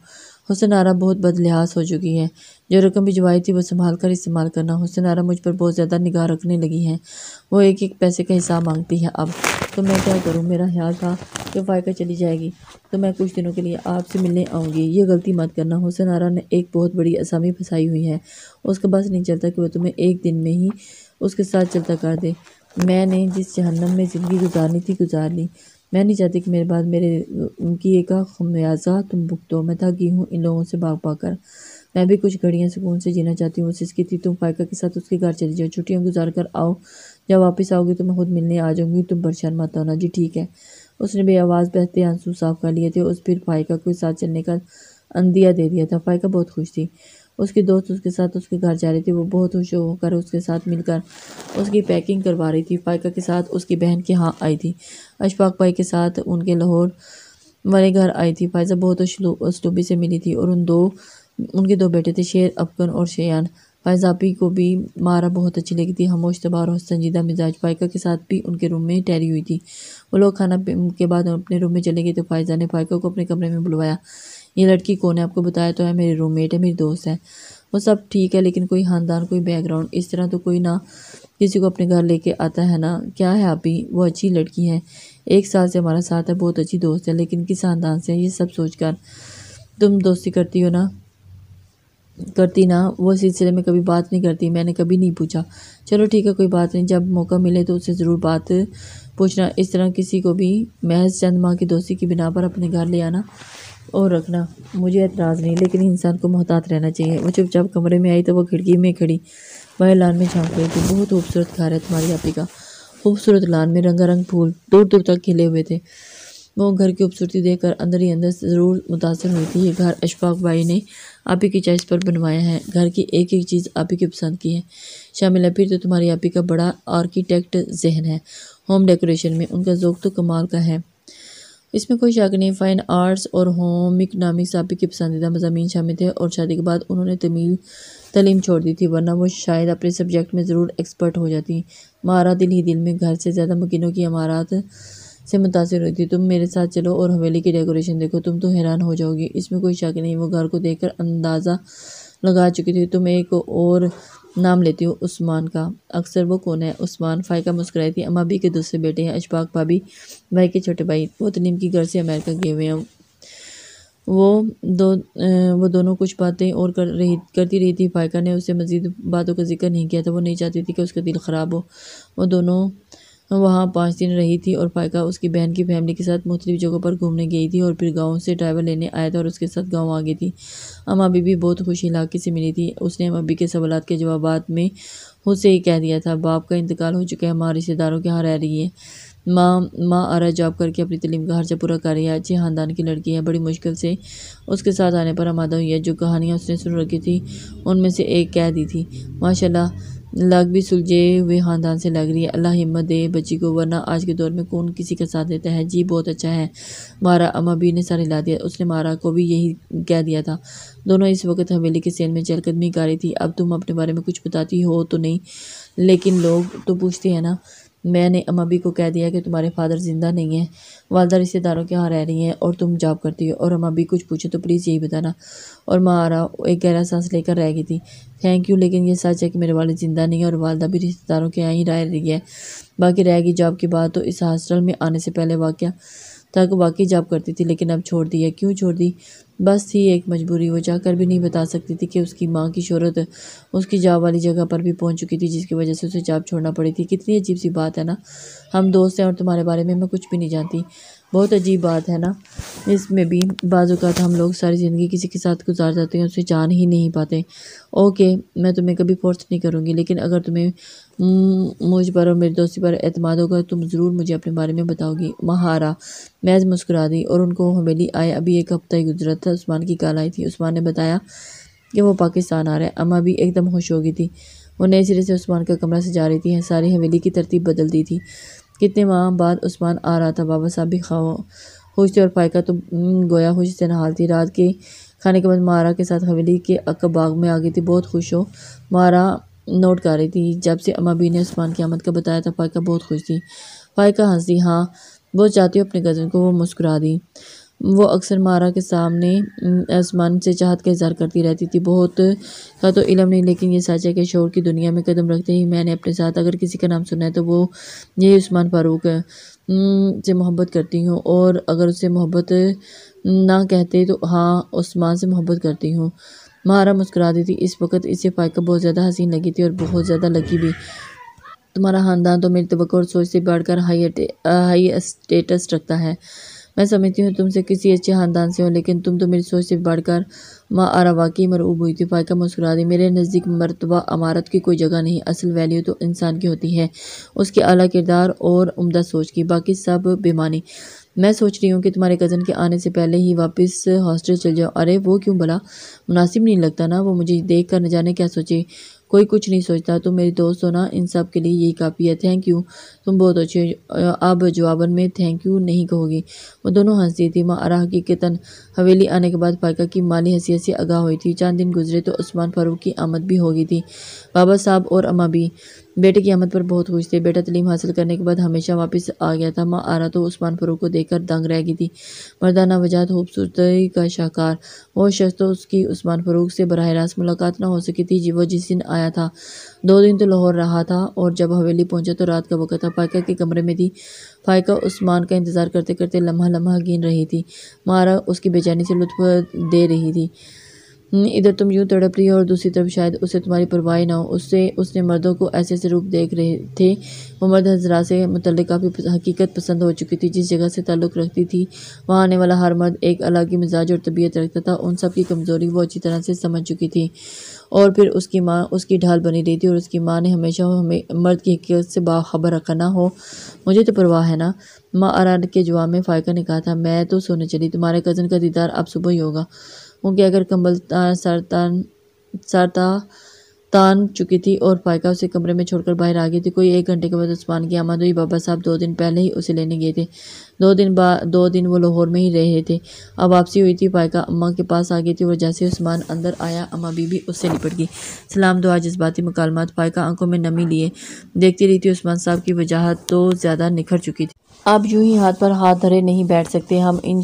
हुसन आरा बहुत बदलिहास हो चुकी है जो रकम भिजवाई थी वो संभाल कर इस्तेमाल करना हुसन आरा मुझ पर बहुत ज़्यादा निगाह रखने लगी है वो एक एक पैसे का हिसाब मांगती है अब तो मैं क्या करूँ मेरा ख्याल था कि फायका चली जाएगी तो मैं कुछ दिनों के लिए आपसे मिलने आऊँगी ये गलती मत करना हुसन आरा ने एक बहुत बड़ी असामी फंसाई हुई है उसका बस नहीं चलता कि वह तुम्हें एक दिन में ही उसके साथ चलता कर दे मैंने जिस जहन्नम में ज़िंदगी गुजारनी थी गुजार ली मैं नहीं चाहती कि मेरे बाद मेरे उनकी एक खमियाजा तुम भुगतो मैं था गई हूँ इन लोगों से भाग भाग कर मैं भी कुछ घड़ियाँ सुकून से जीना चाहती हूँ सिसकी थी तुम फायका के साथ उसके घर चली जाओ छुट्टियाँ गुजार कर आओ जब वापस आओगी तो मैं खुद मिलने आ जाऊँगी तुम परेशान मत होना जी ठीक है उसने भी आवाज़ बहते आंसू साफ कर लिए थे उस फिर फायका के साथ चलने का अंदिया दे दिया था फायका बहुत खुश थी उसकी दोस्त उसके साथ उसके घर जा रही थी वो बहुत खुश होकर उसके साथ मिलकर उसकी पैकिंग करवा रही थी फाइका के साथ उसकी बहन के यहाँ आई थी अशफाक भाई के साथ उनके लाहौर वाले घर आई थी फायजा बहुत उसलूबी से मिली थी और उन दो उनके दो बेटे थे शेर अफगन और शेयान फायजापी को भी मारा बहुत अच्छी लगी थी हमोश तबार और संजीदा मिजाज फायका के साथ भी उनके रूम में ठहरी हुई थी वो लोग खाना के बाद अपने रूम में चले गए तो फायजा ने फायका को अपने कमरे में बुलवाया ये लड़की कौन है आपको बताया तो है मेरी रूममेट है मेरी दोस्त है वो सब ठीक है लेकिन कोई ख़ानदान कोई बैकग्राउंड इस तरह तो कोई ना किसी को अपने घर लेके आता है ना क्या है आप ही वो अच्छी लड़की है एक साल से हमारा साथ है बहुत अच्छी दोस्त है लेकिन किस ख़ानदान से ये सब सोच कर तुम दोस्ती करती हो ना करती ना वो सिलसिले में कभी बात नहीं करती मैंने कभी नहीं पूछा चलो ठीक है कोई बात नहीं जब मौका मिले तो उससे ज़रूर बात पूछना इस तरह किसी को भी महज चंद माह की दोस्ती की बिना पर अपने घर ले आना और रखना मुझे एतराज़ नहीं लेकिन इंसान को मोहतात रहना चाहिए वो चुपचाप कमरे में आई तो वो खिड़की में खड़ी वह लान में झांक रही थी बहुत खूबसूरत घर है तुम्हारी आपी का खूबसूरत लान में रंगारंग फूल दूर दूर तक खिले हुए थे वो घर की खूबसूरती देखकर अंदर ही अंदर ज़रूर मुतासर हुई थी ये घर अशफाक भाई ने आपी की चॉइस पर बनवाया है घर की एक एक चीज़ आप ही की पसंद की है शामिल है फिर तो तुम्हारी ही का बड़ा आर्किटेक्ट जहन है होम डेकोरेशन में उनका जोक तो कमाल का है इसमें कोई शक नहीं फ़ाइन आर्ट्स और होम इकनॉमिक सबक के पसंदीदा मजामी शामिल थे और शादी के बाद उन्होंने तमील तलीम छोड़ दी थी वरना वो शायद अपने सब्जेक्ट में ज़रूर एक्सपर्ट हो जाती मारा दिल ही दिल में घर से ज़्यादा मकिनों की इमारत से मुतासर हुई थी तुम मेरे साथ चलो और हवेली की डेकोरेशन देखो तुम तो हैरान हो जाओगी इसमें कोई शक नहीं वो घर को देख अंदाज़ा लगा चुकी थी तुम एक और नाम लेती हूँ उस्मान का अक्सर वो कौन है उस्मान फ़ायका मुस्कराई थी भी के दूसरे बेटे हैं अशफाक भाभी भाई के छोटे भाई वो तनीम की घर से अमेरिका गए हुए हैं वो दो वो दोनों कुछ बातें और कर रही करती रही थी फायका ने उसे मज़ीद बातों का जिक्र नहीं किया था वो नहीं चाहती थी कि उसका दिल ख़राब हो वो दोनों वहाँ पाँच दिन रही थी और फायका उसकी बहन की फैमिली के साथ मुख्तलिफ़ जगहों पर घूमने गई थी और फिर गाँव से ड्राइवर लेने आया था और उसके साथ गाँव आ गई थी अभी भी बहुत खुशी इलाके से मिली थी उसने अभी के सवाल के जवाब में खुद से ही कह दिया था बाप का इंतकाल हो चुका है हमारे रिश्तेदारों के यहाँ रह रही है माँ माँ रहा जॉब करके अपनी तलीम का खर्चा पूरा कर रही है अच्छे ख़ानदान की लड़की है बड़ी मुश्किल से उसके साथ आने पर आमादा हुई है जो कहानियाँ उसने सुन रखी थी उनमें से एक कह दी थी माशाल्लाह लग भी सुलझे हुए ख़ानदान से लग रही है अल्लाह हिम्मत दे बच्ची को वरना आज के दौर में कौन किसी का साथ देता है जी बहुत अच्छा है मारा अम्मा भी ने सर हिला दिया उसने मारा को भी यही कह दिया था दोनों इस वक्त हवेली के सेल में चलकदमी कर रही थी अब तुम अपने बारे में कुछ बताती हो तो नहीं लेकिन लोग तो पूछते हैं ना मैंने अम्माबी को कह दिया कि तुम्हारे फादर ज़िंदा नहीं है वालदा रिश्तेदारों के यहाँ रह रही हैं और तुम जॉब करती हो और अम्माबी कुछ पूछे तो प्लीज़ यही बताना और माँ आ रहा एक गहरा सांस लेकर रह गई थी थैंक यू लेकिन ये सच है कि मेरे वाले ज़िंदा नहीं है और वालदा भी रिश्तेदारों के यहाँ ही रह रही है बाकी रह गई जॉब की बात तो इस हॉस्टल में आने से पहले वाक़ तक वाकई जॉब करती थी लेकिन अब छोड़ दी है क्यों छोड़ दी बस थी एक मजबूरी वो चाहकर भी नहीं बता सकती थी कि उसकी माँ की शहरत उसकी जाब वाली जगह पर भी पहुँच चुकी थी जिसकी वजह से उसे जाब छोड़ना पड़ी थी कितनी अजीब सी बात है ना हम दोस्त हैं और तुम्हारे बारे में मैं कुछ भी नहीं जानती बहुत अजीब बात है ना इसमें भी बाज़ात हम लोग सारी ज़िंदगी किसी के साथ गुजार जाते हैं उसे जान ही नहीं पाते ओके मैं तुम्हें कभी फोर्स नहीं करूँगी लेकिन अगर तुम्हें हम्म, मुझ पर और मेरी दोस्ती पर अतमाद होगा तुम ज़रूर मुझे अपने बारे में बताओगी महारा मैज मुस्कुरा दी और उनको हवेली आए अभी एक हफ्ता ही गुजरा था उस्मान की काल आई थी उस्मान ने बताया कि वो पाकिस्तान आ रहा है अम्मा भी एकदम खुश हो गई थी वो नए सिरे से उस्मान का कमरा सजा रही थी सारी हवेली की तरतीब बदल दी थी कितने माह बाद उस्मान आ रहा था बाबा साहब भी खाओ खुश थे और फायका तो हम्म, गोया खुश से नहाल थी रात के खाने के बाद मारा के साथ हवेली के अक्का बाग में आ गई थी बहुत खुश हो मारा नोट कर रही थी जब से अम्मा बी ने उस्मान की आमद का बताया था फायका बहुत खुश थी फायका हंसी हाँ वो चाहती हूँ अपने कज़न को वो मुस्कुरा दी वो अक्सर मारा के सामने आसमान से चाहत का इजहार करती रहती थी बहुत का तो इलम नहीं लेकिन ये साचा के शोर की दुनिया में कदम रखते ही मैंने अपने साथ अगर किसी का नाम सुना है तो वो ये उस्मान फ़ारूक से मोहब्बत करती हूँ और अगर उससे मोहब्बत ना कहते तो हाँ उस्मान से मोहब्बत करती हूँ मारा मुस्कुरा दी थी इस वक्त इसे फायका बहुत ज़्यादा हसीन लगी थी और बहुत ज़्यादा लगी भी तुम्हारा ख़ानदान तो मेरी तो और सोच से बढ़कर हाई हाई स्टेटस रखता है मैं समझती हूँ तुमसे किसी अच्छे ख़ानदान से हो लेकिन तुम तो मेरी सोच से बढ़कर मा की मरूब हुई थी फ़ायका मुस्कुरा दी मेरे नज़दीक मरतबा अमारत की कोई जगह नहीं असल वैल्यू तो इंसान की होती है उसके अला किरदार और उमदा सोच की बाकी सब बेमानी मैं सोच रही हूँ कि तुम्हारे कज़न के आने से पहले ही वापस हॉस्टल चल जाओ अरे वो क्यों भला मुनासिब नहीं लगता ना वो मुझे देख कर न जाने क्या सोचे कोई कुछ नहीं सोचता तुम तो मेरी दोस्त हो ना इन सब के लिए यही काफ़ी है थैंक यू तुम बहुत अच्छे अब जवाबन में थैंक यू नहीं कहोगी वो दोनों हंसती थी माँ अरा हकीकतन हवेली आने के बाद फाइका की माली हंसी हंसी आगाह हुई थी चांद दिन गुजरे तो उस्मान फारूक की आमद भी हो गई थी बाबा साहब और अम्मा भी बेटे की आमद पर बहुत खुश थे बेटा तलीम हासिल करने के बाद हमेशा वापस आ गया था माँ आरा तो उस्मान फरूक को देखकर दंग रह गई थी मर्दाना वजात खूबसूरती का शाहकार वो शख्स तो उसकी उस्मान फरूक से बरह रास्त मुलाकात ना हो सकी थी वो जिस दिन आया था दो दिन तो लाहौर रहा था और जब हवेली पहुंचा तो रात का वक्त था फायका के कमरे में थी फायका उस्मान का इंतज़ार करते करते लम्हा लम्हा गिन रही थी मारा उसकी बेचैनी से लुत्फ दे रही थी इधर तुम यूँ तड़प रही हो और दूसरी तरफ शायद उसे तुम्हारी परवाही ना हो उससे उसने मर्दों को ऐसे ऐसे रूप देख रहे थे वो मर्द हजरा से मतलब काफ़ी हकीकत पसंद हो चुकी थी जिस जगह से ताल्लुक़ रखती थी वहाँ आने वाला हर मर्द एक अलग ही मिजाज और तबीयत रखता था उन सब की कमज़ोरी वो अच्छी तरह से समझ चुकी थी और फिर उसकी माँ उसकी ढाल बनी रही थी और उसकी माँ ने हमेशा हमें मर्द की हकीकत से बाखबर रखा ना हो मुझे तो परवाह है ना माँ आरान के जवाब में फ़ायका ने कहा था मैं तो सोने चली तुम्हारे कज़न का दीदार अब सुबह ही होगा क्योंकि अगर कंबल सरता तान चुकी थी और फायका उसे कमरे में छोड़कर बाहर आ गई थी कोई एक घंटे के बाद उस्मान की आमद हुई बाबा साहब दो दिन पहले ही उसे लेने गए थे दो दिन बाद दो दिन वो लाहौर में ही रहे थे अब वापसी हुई थी फायका अम्मा के पास आ गई थी और जैसे उस्मान अंदर आया अम्मा बीबी उससे निपट गई सलाम दुआ जज्बाती मकालमात फायका आंखों में नमी लिए देखती रही थी उस्मान साहब की वजाहत तो ज़्यादा निखर चुकी थी अब यूँ ही हाथ पर हाथ धरे नहीं बैठ सकते हम इन